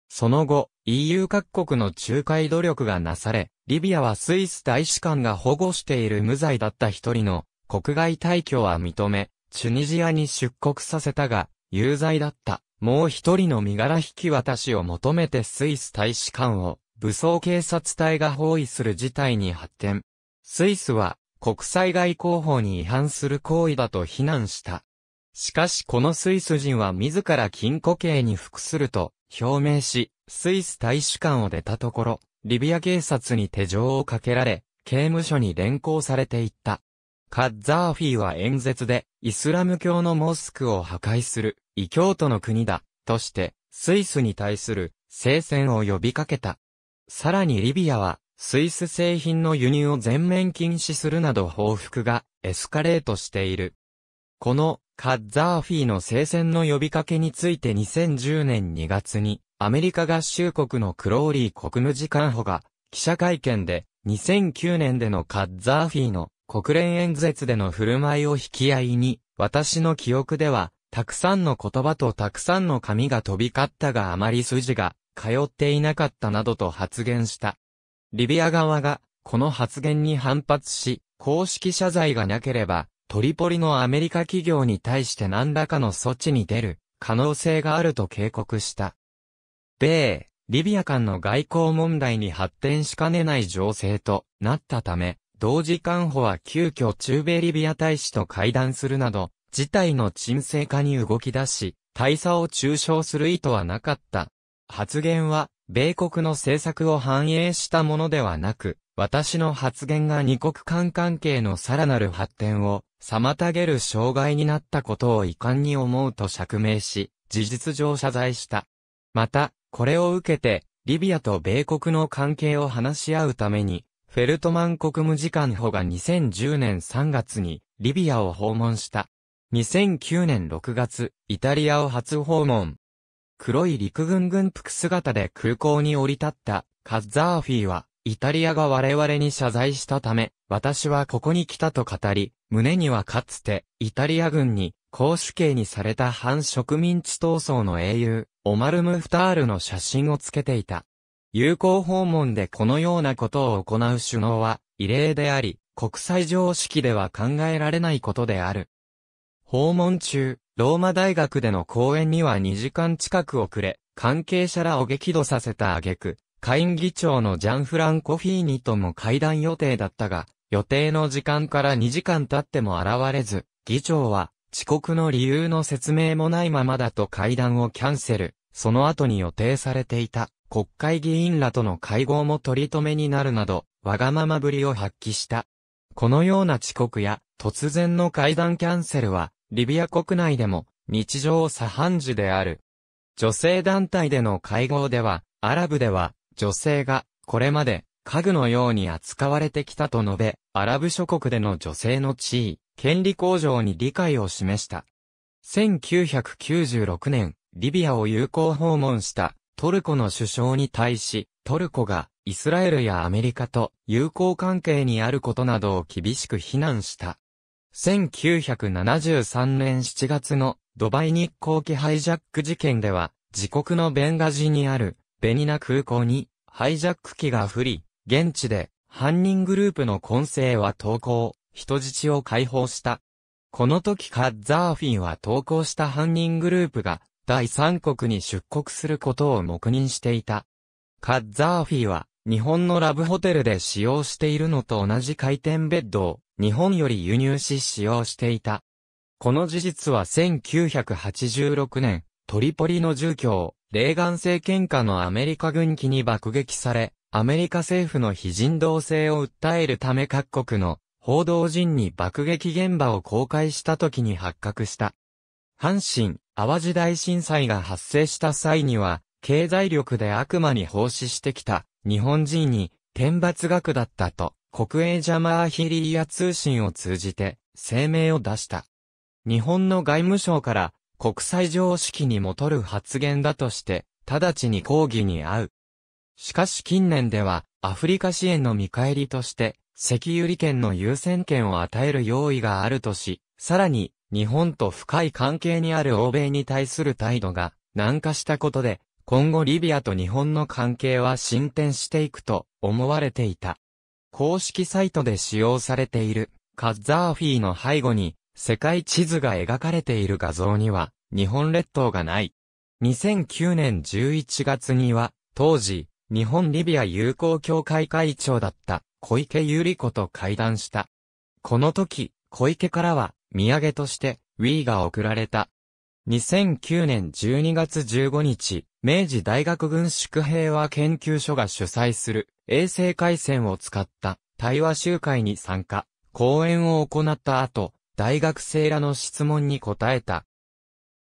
Speaker 1: その後、EU 各国の仲介努力がなされ、リビアはスイス大使館が保護している無罪だった一人の国外退去は認め、チュニジアに出国させたが、有罪だった。もう一人の身柄引き渡しを求めてスイス大使館を武装警察隊が包囲する事態に発展。スイスは国際外交法に違反する行為だと非難した。しかしこのスイス人は自ら禁錮刑に服すると表明し、スイス大使館を出たところ、リビア警察に手錠をかけられ、刑務所に連行されていった。カッザーフィーは演説で、イスラム教のモスクを破壊する、異教徒の国だ、として、スイスに対する、聖戦を呼びかけた。さらにリビアは、スイス製品の輸入を全面禁止するなど報復がエスカレートしている。このカッザーフィーの聖戦の呼びかけについて2010年2月にアメリカ合衆国のクローリー国務次官補が、記者会見で、2009年でのカッザーフィーの国連演説での振る舞いを引き合いに、私の記憶では、たくさんの言葉とたくさんの紙が飛び交ったがあまり筋が通っていなかったなどと発言した。リビア側が、この発言に反発し、公式謝罪がなければ、トリポリのアメリカ企業に対して何らかの措置に出る可能性があると警告した。米、リビア間の外交問題に発展しかねない情勢となったため、同時間補は急遽中米リビア大使と会談するなど、事態の沈静化に動き出し、大佐を中傷する意図はなかった。発言は、米国の政策を反映したものではなく、私の発言が二国間関係のさらなる発展を妨げる障害になったことを遺憾に思うと釈明し、事実上謝罪した。また、これを受けて、リビアと米国の関係を話し合うために、フェルトマン国務次官補が2010年3月にリビアを訪問した。2009年6月、イタリアを初訪問。黒い陸軍軍服姿で空港に降り立ったカッザーフィーは、イタリアが我々に謝罪したため、私はここに来たと語り、胸にはかつて、イタリア軍に、公主刑にされた反植民地闘争の英雄、オマル・ムフタールの写真をつけていた。友好訪問でこのようなことを行う首脳は異例であり、国際常識では考えられないことである。訪問中、ローマ大学での講演には2時間近く遅れ、関係者らを激怒させた挙句、会員議長のジャンフランコフィーニとも会談予定だったが、予定の時間から2時間経っても現れず、議長は遅刻の理由の説明もないままだと会談をキャンセル、その後に予定されていた国会議員らとの会合も取り留めになるなど、わがままぶりを発揮した。このような遅刻や突然の会談キャンセルは、リビア国内でも日常茶飯事である。女性団体での会合では、アラブでは女性がこれまで家具のように扱われてきたと述べ、アラブ諸国での女性の地位、権利向上に理解を示した。1996年、リビアを友好訪問したトルコの首相に対し、トルコがイスラエルやアメリカと友好関係にあることなどを厳しく非難した。1973年7月のドバイ日航機ハイジャック事件では、自国のベンガジにあるベニナ空港にハイジャック機が降り、現地で犯人グループの混成は投稿。人質を解放した。この時カッザーフィンは投降した犯人グループが第三国に出国することを黙認していた。カッザーフィは日本のラブホテルで使用しているのと同じ回転ベッドを日本より輸入し使用していた。この事実は1986年、トリポリの住居レーガン政権下のアメリカ軍機に爆撃され、アメリカ政府の非人道性を訴えるため各国の報道陣に爆撃現場を公開した時に発覚した。阪神、淡路大震災が発生した際には、経済力で悪魔に奉仕してきた日本人に天罰額だったと国営ジャマーヒリーヤ通信を通じて声明を出した。日本の外務省から国際常識にもとる発言だとして直ちに抗議に遭う。しかし近年ではアフリカ支援の見返りとして石油利権の優先権を与える用意があるとし、さらに、日本と深い関係にある欧米に対する態度が軟化したことで、今後リビアと日本の関係は進展していくと思われていた。公式サイトで使用されているカッザーフィーの背後に世界地図が描かれている画像には日本列島がない。2009年11月には当時日本リビア友好協会会長だった小池百合子と会談した。この時、小池からは、土産として、ウィーが贈られた。2009年12月15日、明治大学軍縮平和研究所が主催する、衛星回線を使った、対話集会に参加、講演を行った後、大学生らの質問に答えた。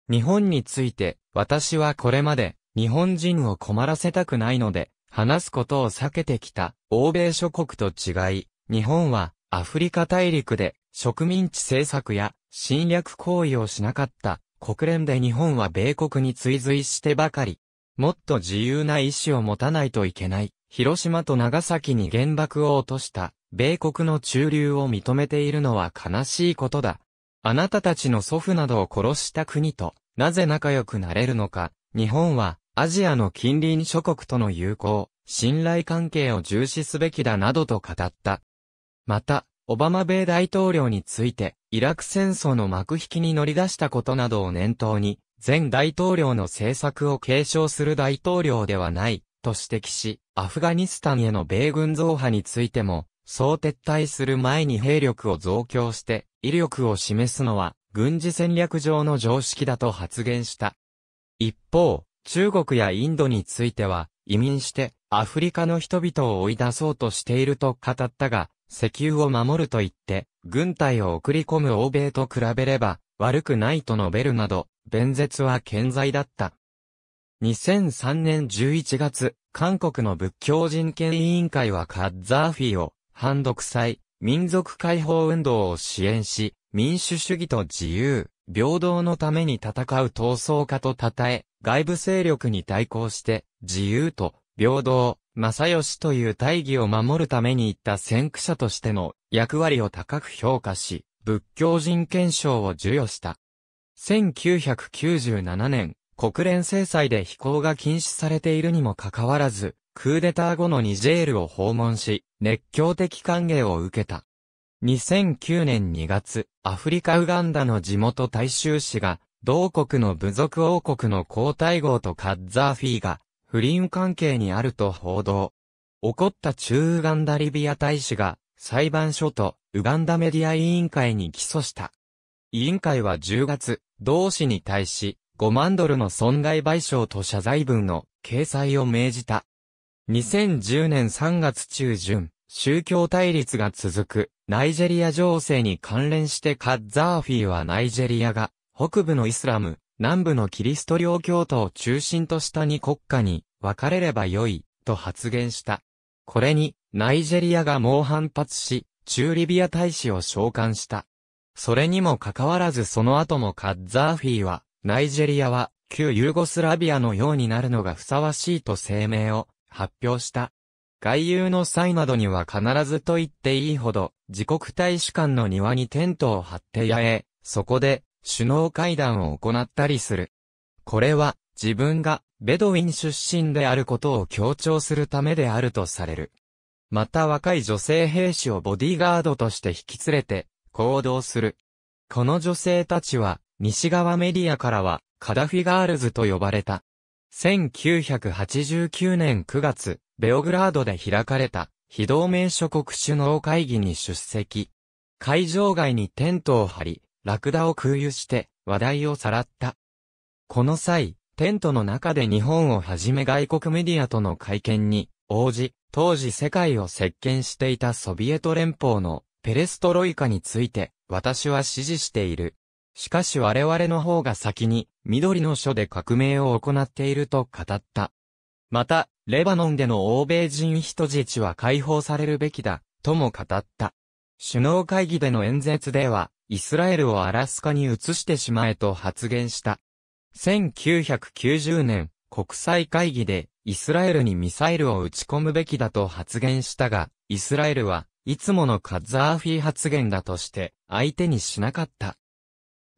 Speaker 1: 日本について、私はこれまで、日本人を困らせたくないので、話すことを避けてきた欧米諸国と違い、日本はアフリカ大陸で植民地政策や侵略行為をしなかった国連で日本は米国に追随してばかり、もっと自由な意志を持たないといけない、広島と長崎に原爆を落とした米国の駐留を認めているのは悲しいことだ。あなたたちの祖父などを殺した国と、なぜ仲良くなれるのか、日本はアジアの近隣諸国との友好、信頼関係を重視すべきだなどと語った。また、オバマ米大統領について、イラク戦争の幕引きに乗り出したことなどを念頭に、前大統領の政策を継承する大統領ではない、と指摘し、アフガニスタンへの米軍増派についても、そう撤退する前に兵力を増強して、威力を示すのは、軍事戦略上の常識だと発言した。一方、中国やインドについては、移民してアフリカの人々を追い出そうとしていると語ったが、石油を守ると言って、軍隊を送り込む欧米と比べれば、悪くないと述べるなど、弁舌は健在だった。2003年11月、韓国の仏教人権委員会はカッザーフィを、反独裁、民族解放運動を支援し、民主主義と自由、平等のために戦う闘争家と称え、外部勢力に対抗して、自由と、平等、正義という大義を守るために行った先駆者としての役割を高く評価し、仏教人権賞を授与した。1997年、国連制裁で飛行が禁止されているにもかかわらず、クーデター後のニジェールを訪問し、熱狂的歓迎を受けた。2009年2月、アフリカウガンダの地元大衆紙が、同国の部族王国の皇太后とカッザーフィーが、不倫関係にあると報道。起こった中ウガンダリビア大使が、裁判所とウガンダメディア委員会に起訴した。委員会は10月、同氏に対し、5万ドルの損害賠償と謝罪文の掲載を命じた。2010年3月中旬、宗教対立が続くナイジェリア情勢に関連してカッザーフィーはナイジェリアが、北部のイスラム、南部のキリスト領教徒を中心とした2国家に分かれればよい、と発言した。これに、ナイジェリアが猛反発し、中リビア大使を召喚した。それにもかかわらずその後もカッザーフィーは、ナイジェリアは、旧ユーゴスラビアのようになるのがふさわしいと声明を発表した。外遊の際などには必ずと言っていいほど、自国大使館の庭にテントを張ってやえ、そこで、首脳会談を行ったりする。これは、自分が、ベドウィン出身であることを強調するためであるとされる。また若い女性兵士をボディーガードとして引き連れて、行動する。この女性たちは、西側メディアからは、カダフィガールズと呼ばれた。1989年9月、ベオグラードで開かれた、非同盟諸国首脳会議に出席。会場外にテントを張り、ラクダを空輸して話題をさらった。この際、テントの中で日本をはじめ外国メディアとの会見に応じ、当時世界を席巻していたソビエト連邦のペレストロイカについて私は支持している。しかし我々の方が先に緑の書で革命を行っていると語った。また、レバノンでの欧米人人質は解放されるべきだ、とも語った。首脳会議での演説では、イスラエルをアラスカに移してしまえと発言した。1990年、国際会議で、イスラエルにミサイルを撃ち込むべきだと発言したが、イスラエルは、いつものカッザーフィー発言だとして、相手にしなかった。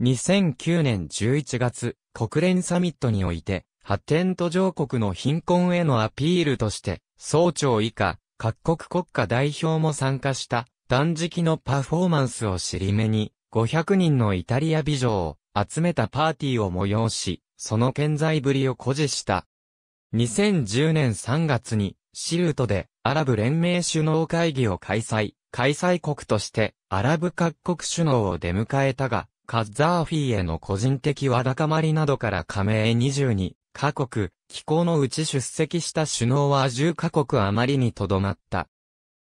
Speaker 1: 2009年11月、国連サミットにおいて、発展途上国の貧困へのアピールとして、総長以下、各国国家代表も参加した断食のパフォーマンスを尻目に、500人のイタリア美女を集めたパーティーを催し、その健在ぶりを誇示した。2010年3月に、シルトでアラブ連盟首脳会議を開催。開催国としてアラブ各国首脳を出迎えたが、カッザーフィーへの個人的わだかまりなどから加盟22各国、機構のうち出席した首脳は10カ国余りにとどまった。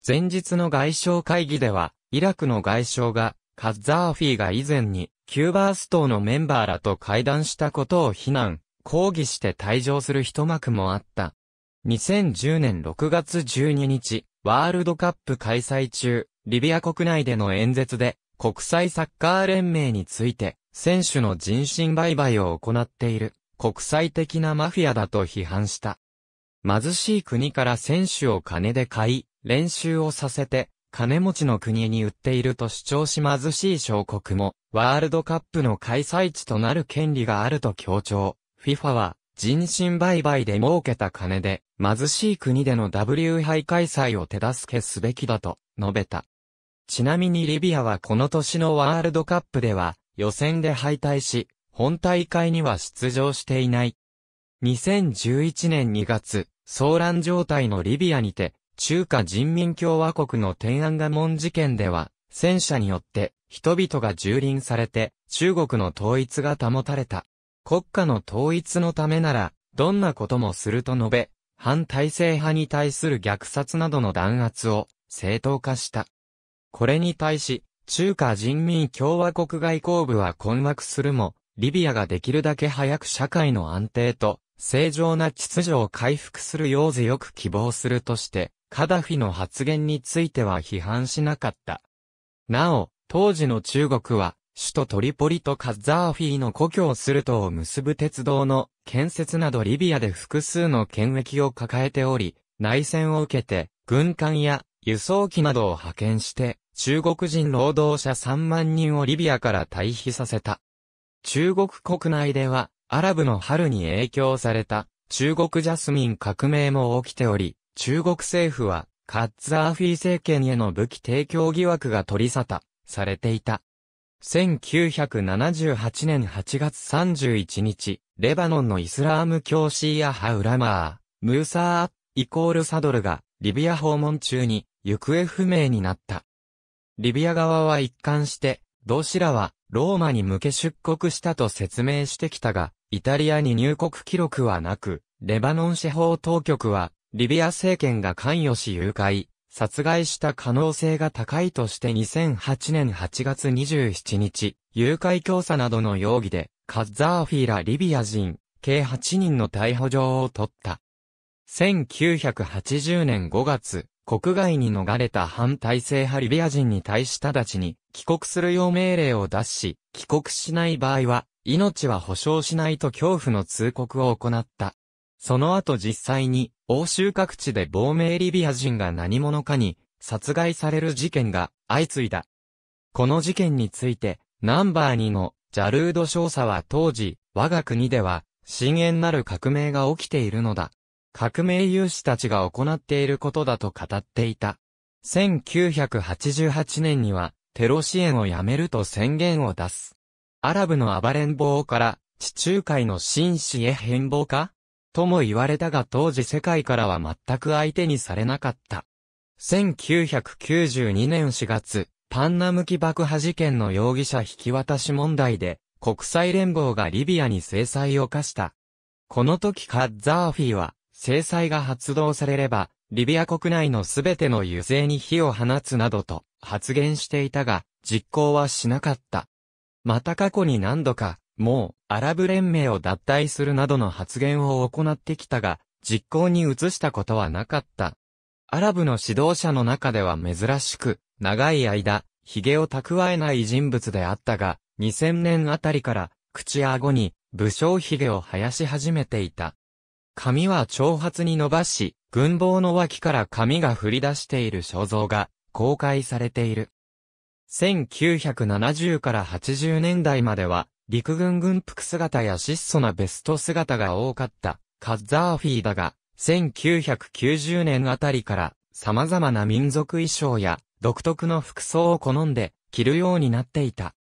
Speaker 1: 前日の外相会議では、イラクの外相が、カッザーフィーが以前に、キューバースーのメンバーらと会談したことを非難、抗議して退場する一幕もあった。2010年6月12日、ワールドカップ開催中、リビア国内での演説で、国際サッカー連盟について、選手の人身売買を行っている。国際的なマフィアだと批判した。貧しい国から選手を金で買い、練習をさせて、金持ちの国に売っていると主張し貧しい小国も、ワールドカップの開催地となる権利があると強調。FIFA は、人身売買で儲けた金で、貧しい国での W 杯開催を手助けすべきだと述べた。ちなみにリビアはこの年のワールドカップでは、予選で敗退し、本大会には出場していない。2011年2月、騒乱状態のリビアにて、中華人民共和国の天安河門事件では、戦車によって人々が蹂躙されて、中国の統一が保たれた。国家の統一のためなら、どんなこともすると述べ、反体制派に対する虐殺などの弾圧を正当化した。これに対し、中華人民共和国外交部は困惑するも、リビアができるだけ早く社会の安定と正常な秩序を回復するよう強く希望するとして、カダフィの発言については批判しなかった。なお、当時の中国は、首都トリポリとカッザーフィーの故郷スルトを結ぶ鉄道の建設などリビアで複数の権益を抱えており、内戦を受けて、軍艦や輸送機などを派遣して、中国人労働者3万人をリビアから退避させた。中国国内では、アラブの春に影響された、中国ジャスミン革命も起きており、中国政府は、カッツアーフィー政権への武器提供疑惑が取り沙汰、されていた。1978年8月31日、レバノンのイスラーム教シーアハウラマー、ムーサー・イコールサドルが、リビア訪問中に、行方不明になった。リビア側は一貫して、同志らは、ローマに向け出国したと説明してきたが、イタリアに入国記録はなく、レバノン司法当局は、リビア政権が関与し誘拐、殺害した可能性が高いとして2008年8月27日、誘拐教唆などの容疑で、カッザーフィーラリビア人、計8人の逮捕状を取った。1980年5月、国外に逃れた反体制派リビア人に対し直ちに帰国するよう命令を出し、帰国しない場合は、命は保証しないと恐怖の通告を行った。その後実際に、欧州各地で亡命リビア人が何者かに殺害される事件が相次いだ。この事件について、ナンバー2のジャルード少佐は当時、我が国では深淵なる革命が起きているのだ。革命有志たちが行っていることだと語っていた。1988年には、テロ支援をやめると宣言を出す。アラブの暴れん坊から、地中海の紳士へ変貌かとも言われたが当時世界からは全く相手にされなかった。1992年4月、パンナムキ爆破事件の容疑者引き渡し問題で、国際連合がリビアに制裁を課した。この時カッザーフィーは、制裁が発動されれば、リビア国内のすべての油税に火を放つなどと発言していたが、実行はしなかった。また過去に何度か、もう、アラブ連盟を脱退するなどの発言を行ってきたが、実行に移したことはなかった。アラブの指導者の中では珍しく、長い間、髭を蓄えない人物であったが、2000年あたりから、口や顎に、武将髭を生やし始めていた。髪は長髪に伸ばし、軍帽の脇から髪が降り出している肖像が公開されている。1970から80年代までは、陸軍軍服姿や質素なベスト姿が多かったカッザーフィーだが、1990年あたりから様々な民族衣装や独特の服装を好んで着るようになっていた。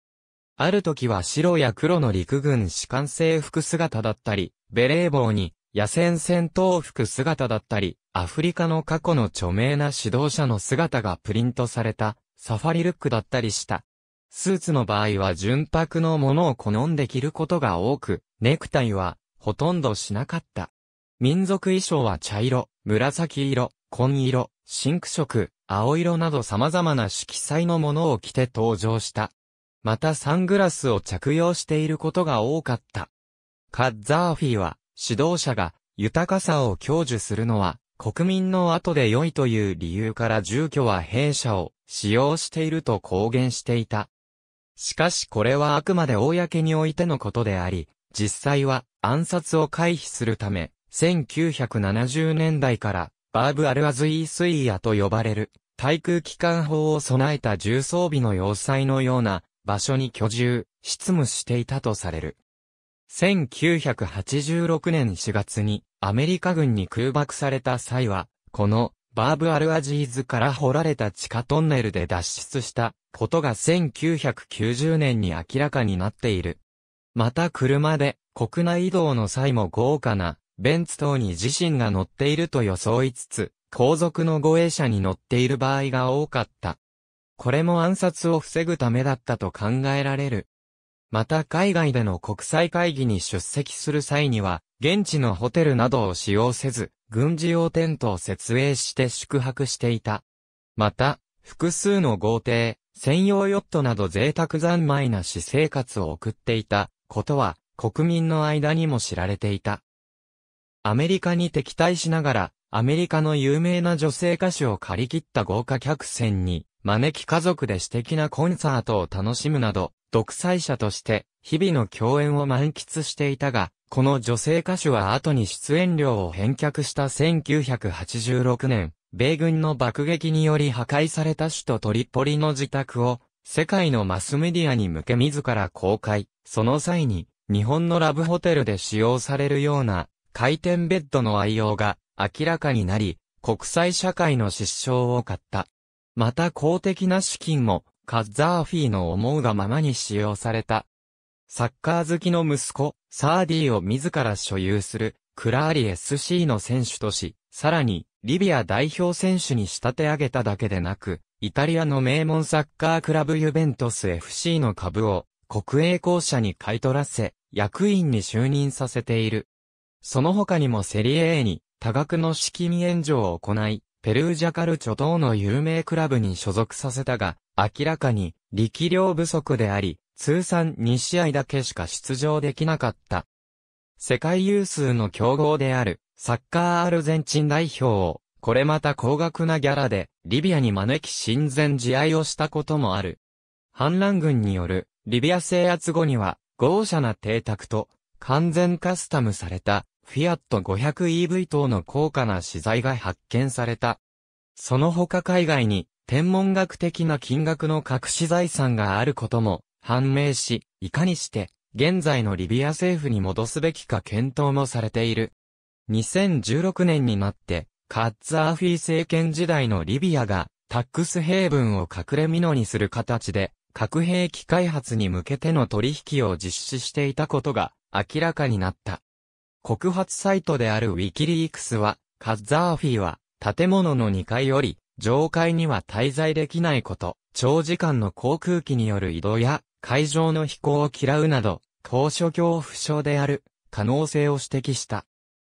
Speaker 1: ある時は白や黒の陸軍士官制服姿だったり、ベレー帽に野戦戦闘服姿だったり、アフリカの過去の著名な指導者の姿がプリントされた、サファリルックだったりした。スーツの場合は純白のものを好んで着ることが多く、ネクタイはほとんどしなかった。民族衣装は茶色、紫色、紺色、深紅色、青色など様々な色彩のものを着て登場した。またサングラスを着用していることが多かった。カッザーフィーは指導者が豊かさを享受するのは国民の後で良いという理由から住居は弊社を使用していると公言していた。しかしこれはあくまで公においてのことであり、実際は暗殺を回避するため、1970年代からバーブ・アルアズイー・スイーヤと呼ばれる対空機関砲を備えた重装備の要塞のような場所に居住、執務していたとされる。1986年4月にアメリカ軍に空爆された際は、このバーブ・アル・アジーズから掘られた地下トンネルで脱出したことが1990年に明らかになっている。また車で国内移動の際も豪華なベンツ等に自身が乗っていると予想いつつ、後続の護衛車に乗っている場合が多かった。これも暗殺を防ぐためだったと考えられる。また海外での国際会議に出席する際には、現地のホテルなどを使用せず、軍事用テントを設営して宿泊していた。また、複数の豪邸、専用ヨットなど贅沢三昧な私生活を送っていたことは、国民の間にも知られていた。アメリカに敵対しながら、アメリカの有名な女性歌手を借り切った豪華客船に、招き家族で私的なコンサートを楽しむなど、独裁者として日々の共演を満喫していたが、この女性歌手は後に出演料を返却した1986年、米軍の爆撃により破壊された首都トリポリの自宅を世界のマスメディアに向け自ら公開、その際に日本のラブホテルで使用されるような回転ベッドの愛用が明らかになり、国際社会の失笑を買った。また公的な資金もカッザーフィーの思うがままに使用された。サッカー好きの息子、サーディーを自ら所有する、クラーリ SC の選手とし、さらに、リビア代表選手に仕立て上げただけでなく、イタリアの名門サッカークラブユベントス FC の株を、国営公社に買い取らせ、役員に就任させている。その他にもセリエ A に多額の資金援助を行い、ペルージャカルチョ等の有名クラブに所属させたが、明らかに力量不足であり、通算2試合だけしか出場できなかった。世界有数の強豪である、サッカーアルゼンチン代表を、これまた高額なギャラで、リビアに招き親善試合をしたこともある。反乱軍による、リビア制圧後には、豪奢な邸宅と、完全カスタムされた、フィアット 500EV 等の高価な資材が発見された。その他海外に天文学的な金額の隠し財産があることも判明し、いかにして現在のリビア政府に戻すべきか検討もされている。2016年になってカッツアーフィー政権時代のリビアがタックスヘイブンを隠れのにする形で核兵器開発に向けての取引を実施していたことが明らかになった。告発サイトであるウィキリークスは、カッザーフィーは、建物の2階より、上階には滞在できないこと、長時間の航空機による移動や、海上の飛行を嫌うなど、高所恐怖症である、可能性を指摘した。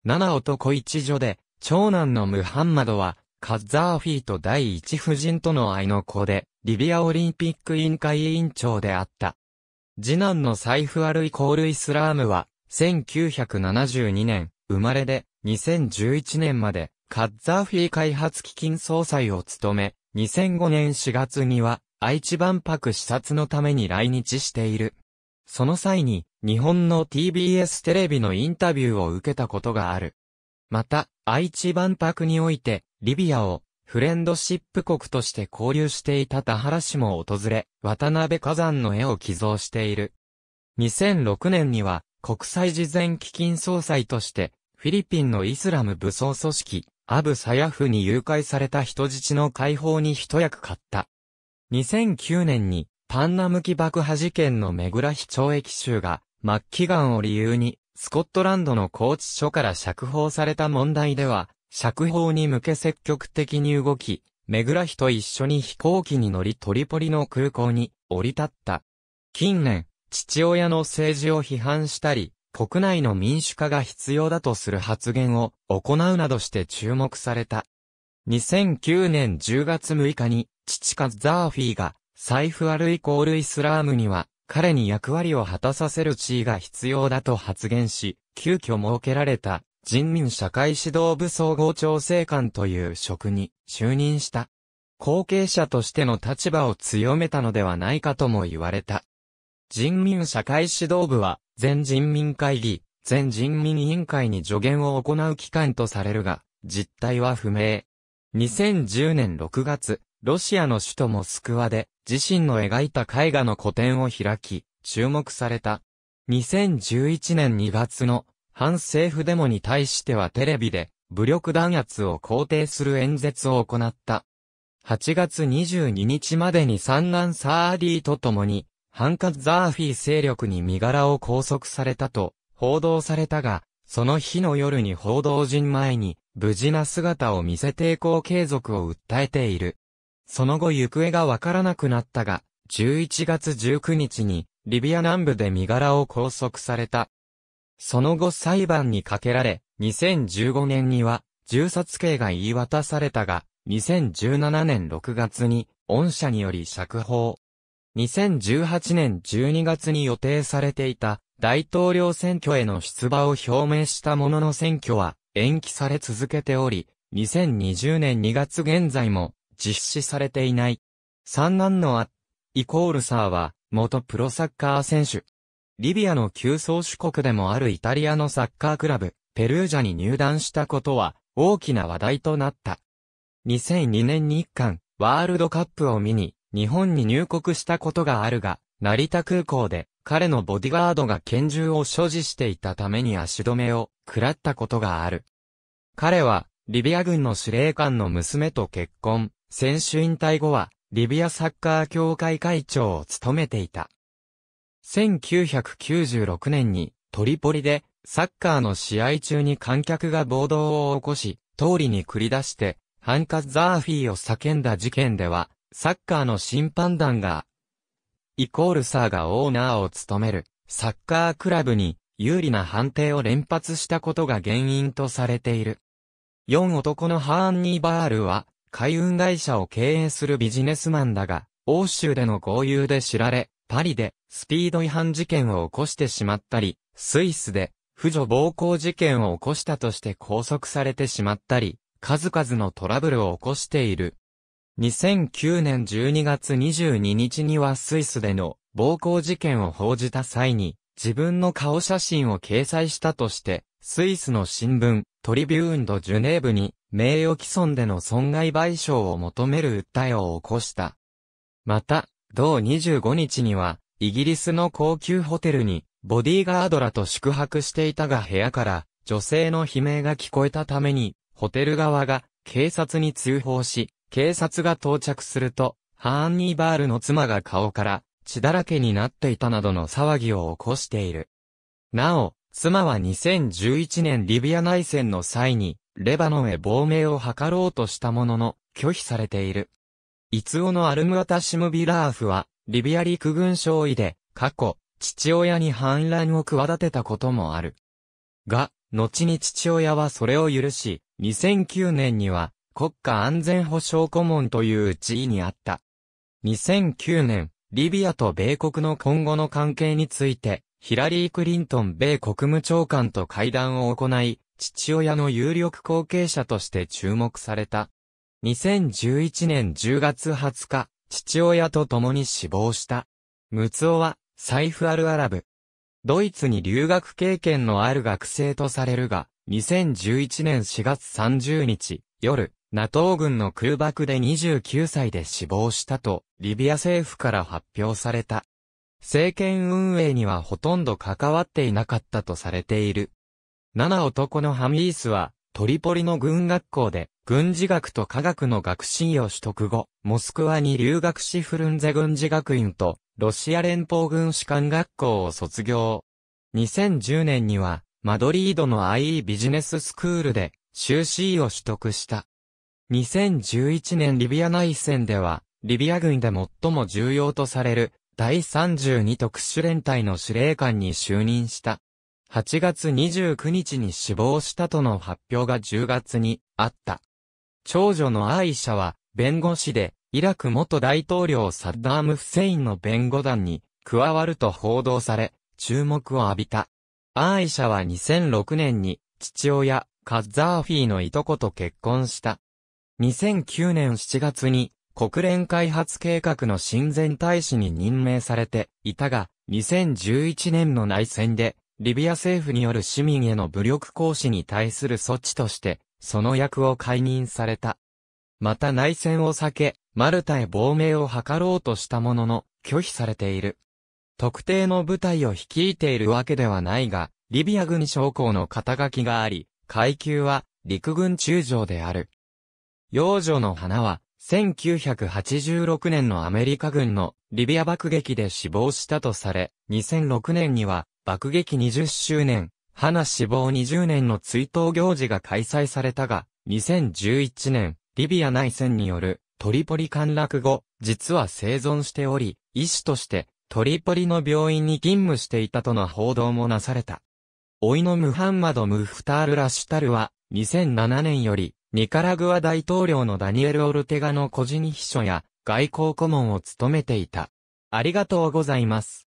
Speaker 1: 七男一女で、長男のムハンマドは、カッザーフィーと第一夫人との愛の子で、リビアオリンピック委員会委員長であった。次男のサイフアルイコールイスラームは、1972年、生まれで、2011年まで、カッザーフィー開発基金総裁を務め、2005年4月には、愛知万博視察のために来日している。その際に、日本の TBS テレビのインタビューを受けたことがある。また、愛知万博において、リビアを、フレンドシップ国として交流していた田原氏も訪れ、渡辺火山の絵を寄贈している。2006年には、国際事前基金総裁として、フィリピンのイスラム武装組織、アブ・サヤフに誘拐された人質の解放に一役買った。2009年に、パンナムキ爆破事件のメグラヒ懲役囚が、末期がを理由に、スコットランドの拘置所から釈放された問題では、釈放に向け積極的に動き、メグラヒと一緒に飛行機に乗りトリポリの空港に降り立った。近年、父親の政治を批判したり、国内の民主化が必要だとする発言を行うなどして注目された。2009年10月6日に、父カザーフィーが、財布悪イコールイスラームには、彼に役割を果たさせる地位が必要だと発言し、急遽設けられた、人民社会指導部総合調整官という職に就任した。後継者としての立場を強めたのではないかとも言われた。人民社会指導部は、全人民会議、全人民委員会に助言を行う機関とされるが、実態は不明。2010年6月、ロシアの首都モスクワで、自身の描いた絵画の個展を開き、注目された。2011年2月の反政府デモに対してはテレビで武力弾圧を肯定する演説を行った。8月22日までに三男サーディーと共にハンカ・ザーフィー勢力に身柄を拘束されたと報道されたが、その日の夜に報道陣前に無事な姿を見せ抵抗継続を訴えている。その後行方がわからなくなったが、11月19日にリビア南部で身柄を拘束された。その後裁判にかけられ、2015年には銃殺刑が言い渡されたが、2017年6月に、恩赦により釈放。2018年12月に予定されていた大統領選挙への出馬を表明したものの選挙は延期され続けており、2020年2月現在も実施されていない。三男のアイコールサーは元プロサッカー選手。リビアの旧宗主国でもあるイタリアのサッカークラブ、ペルージャに入団したことは大きな話題となった。2002年日韓ワールドカップを見に日本に入国したことがあるが、成田空港で彼のボディガードが拳銃を所持していたために足止めを食らったことがある。彼は、リビア軍の司令官の娘と結婚、選手引退後は、リビアサッカー協会会長を務めていた。1996年に、トリポリで、サッカーの試合中に観客が暴動を起こし、通りに繰り出して、ハンカザーフィーを叫んだ事件では、サッカーの審判団が、イコールサーがオーナーを務める、サッカークラブに、有利な判定を連発したことが原因とされている。4男のハーン・ニーバールは、海運会社を経営するビジネスマンだが、欧州での豪遊で知られ、パリでスピード違反事件を起こしてしまったり、スイスで婦女暴行事件を起こしたとして拘束されてしまったり、数々のトラブルを起こしている。2009年12月22日にはスイスでの暴行事件を報じた際に、自分の顔写真を掲載したとして、スイスの新聞、トリビューンド・ジュネーブに、名誉毀損での損害賠償を求める訴えを起こした。また、同25日には、イギリスの高級ホテルに、ボディーガードらと宿泊していたが部屋から、女性の悲鳴が聞こえたために、ホテル側が、警察に通報し、警察が到着すると、ハーンニーバールの妻が顔から血だらけになっていたなどの騒ぎを起こしている。なお、妻は2011年リビア内戦の際に、レバノンへ亡命を図ろうとしたものの、拒否されている。イツオのアルムアタシムビラーフは、リビア陸軍将尉で、過去、父親に反乱を企てたこともある。が、後に父親はそれを許し、2009年には、国家安全保障顧問という地位にあった。2009年、リビアと米国の今後の関係について、ヒラリー・クリントン米国務長官と会談を行い、父親の有力後継者として注目された。2011年10月20日、父親と共に死亡した。ムツオは、財布あるアラブ。ドイツに留学経験のある学生とされるが、2011年4月30日、夜、NATO 軍の空爆で29歳で死亡したと、リビア政府から発表された。政権運営にはほとんど関わっていなかったとされている。7男のハミースは、トリポリの軍学校で、軍事学と科学の学士を取得後、モスクワに留学しフルンゼ軍事学院と、ロシア連邦軍士官学校を卒業。2010年には、マドリードの IE ビジネススクールで、修士を取得した。2011年リビア内戦では、リビア軍で最も重要とされる、第32特殊連隊の司令官に就任した。8月29日に死亡したとの発表が10月にあった。長女のアイシャは、弁護士で、イラク元大統領サッダーム・フセインの弁護団に加わると報道され、注目を浴びた。アーイシャは2006年に父親、カッザーフィーのいとこと結婚した。2009年7月に国連開発計画の親善大使に任命されていたが、2011年の内戦で、リビア政府による市民への武力行使に対する措置として、その役を解任された。また内戦を避け、マルタへ亡命を図ろうとしたものの、拒否されている。特定の部隊を率いているわけではないが、リビア軍将校の肩書きがあり、階級は陸軍中将である。幼女の花は、1986年のアメリカ軍のリビア爆撃で死亡したとされ、2006年には爆撃20周年、花死亡20年の追悼行事が開催されたが、2011年、リビア内戦によるトリポリ陥落後、実は生存しており、医師としてトリポリの病院に勤務していたとの報道もなされた。老いのムハンマド・ムフタール・ラシュタルは、2007年より、ニカラグア大統領のダニエル・オルテガの個人秘書や外交顧問を務めていた。ありがとうございます。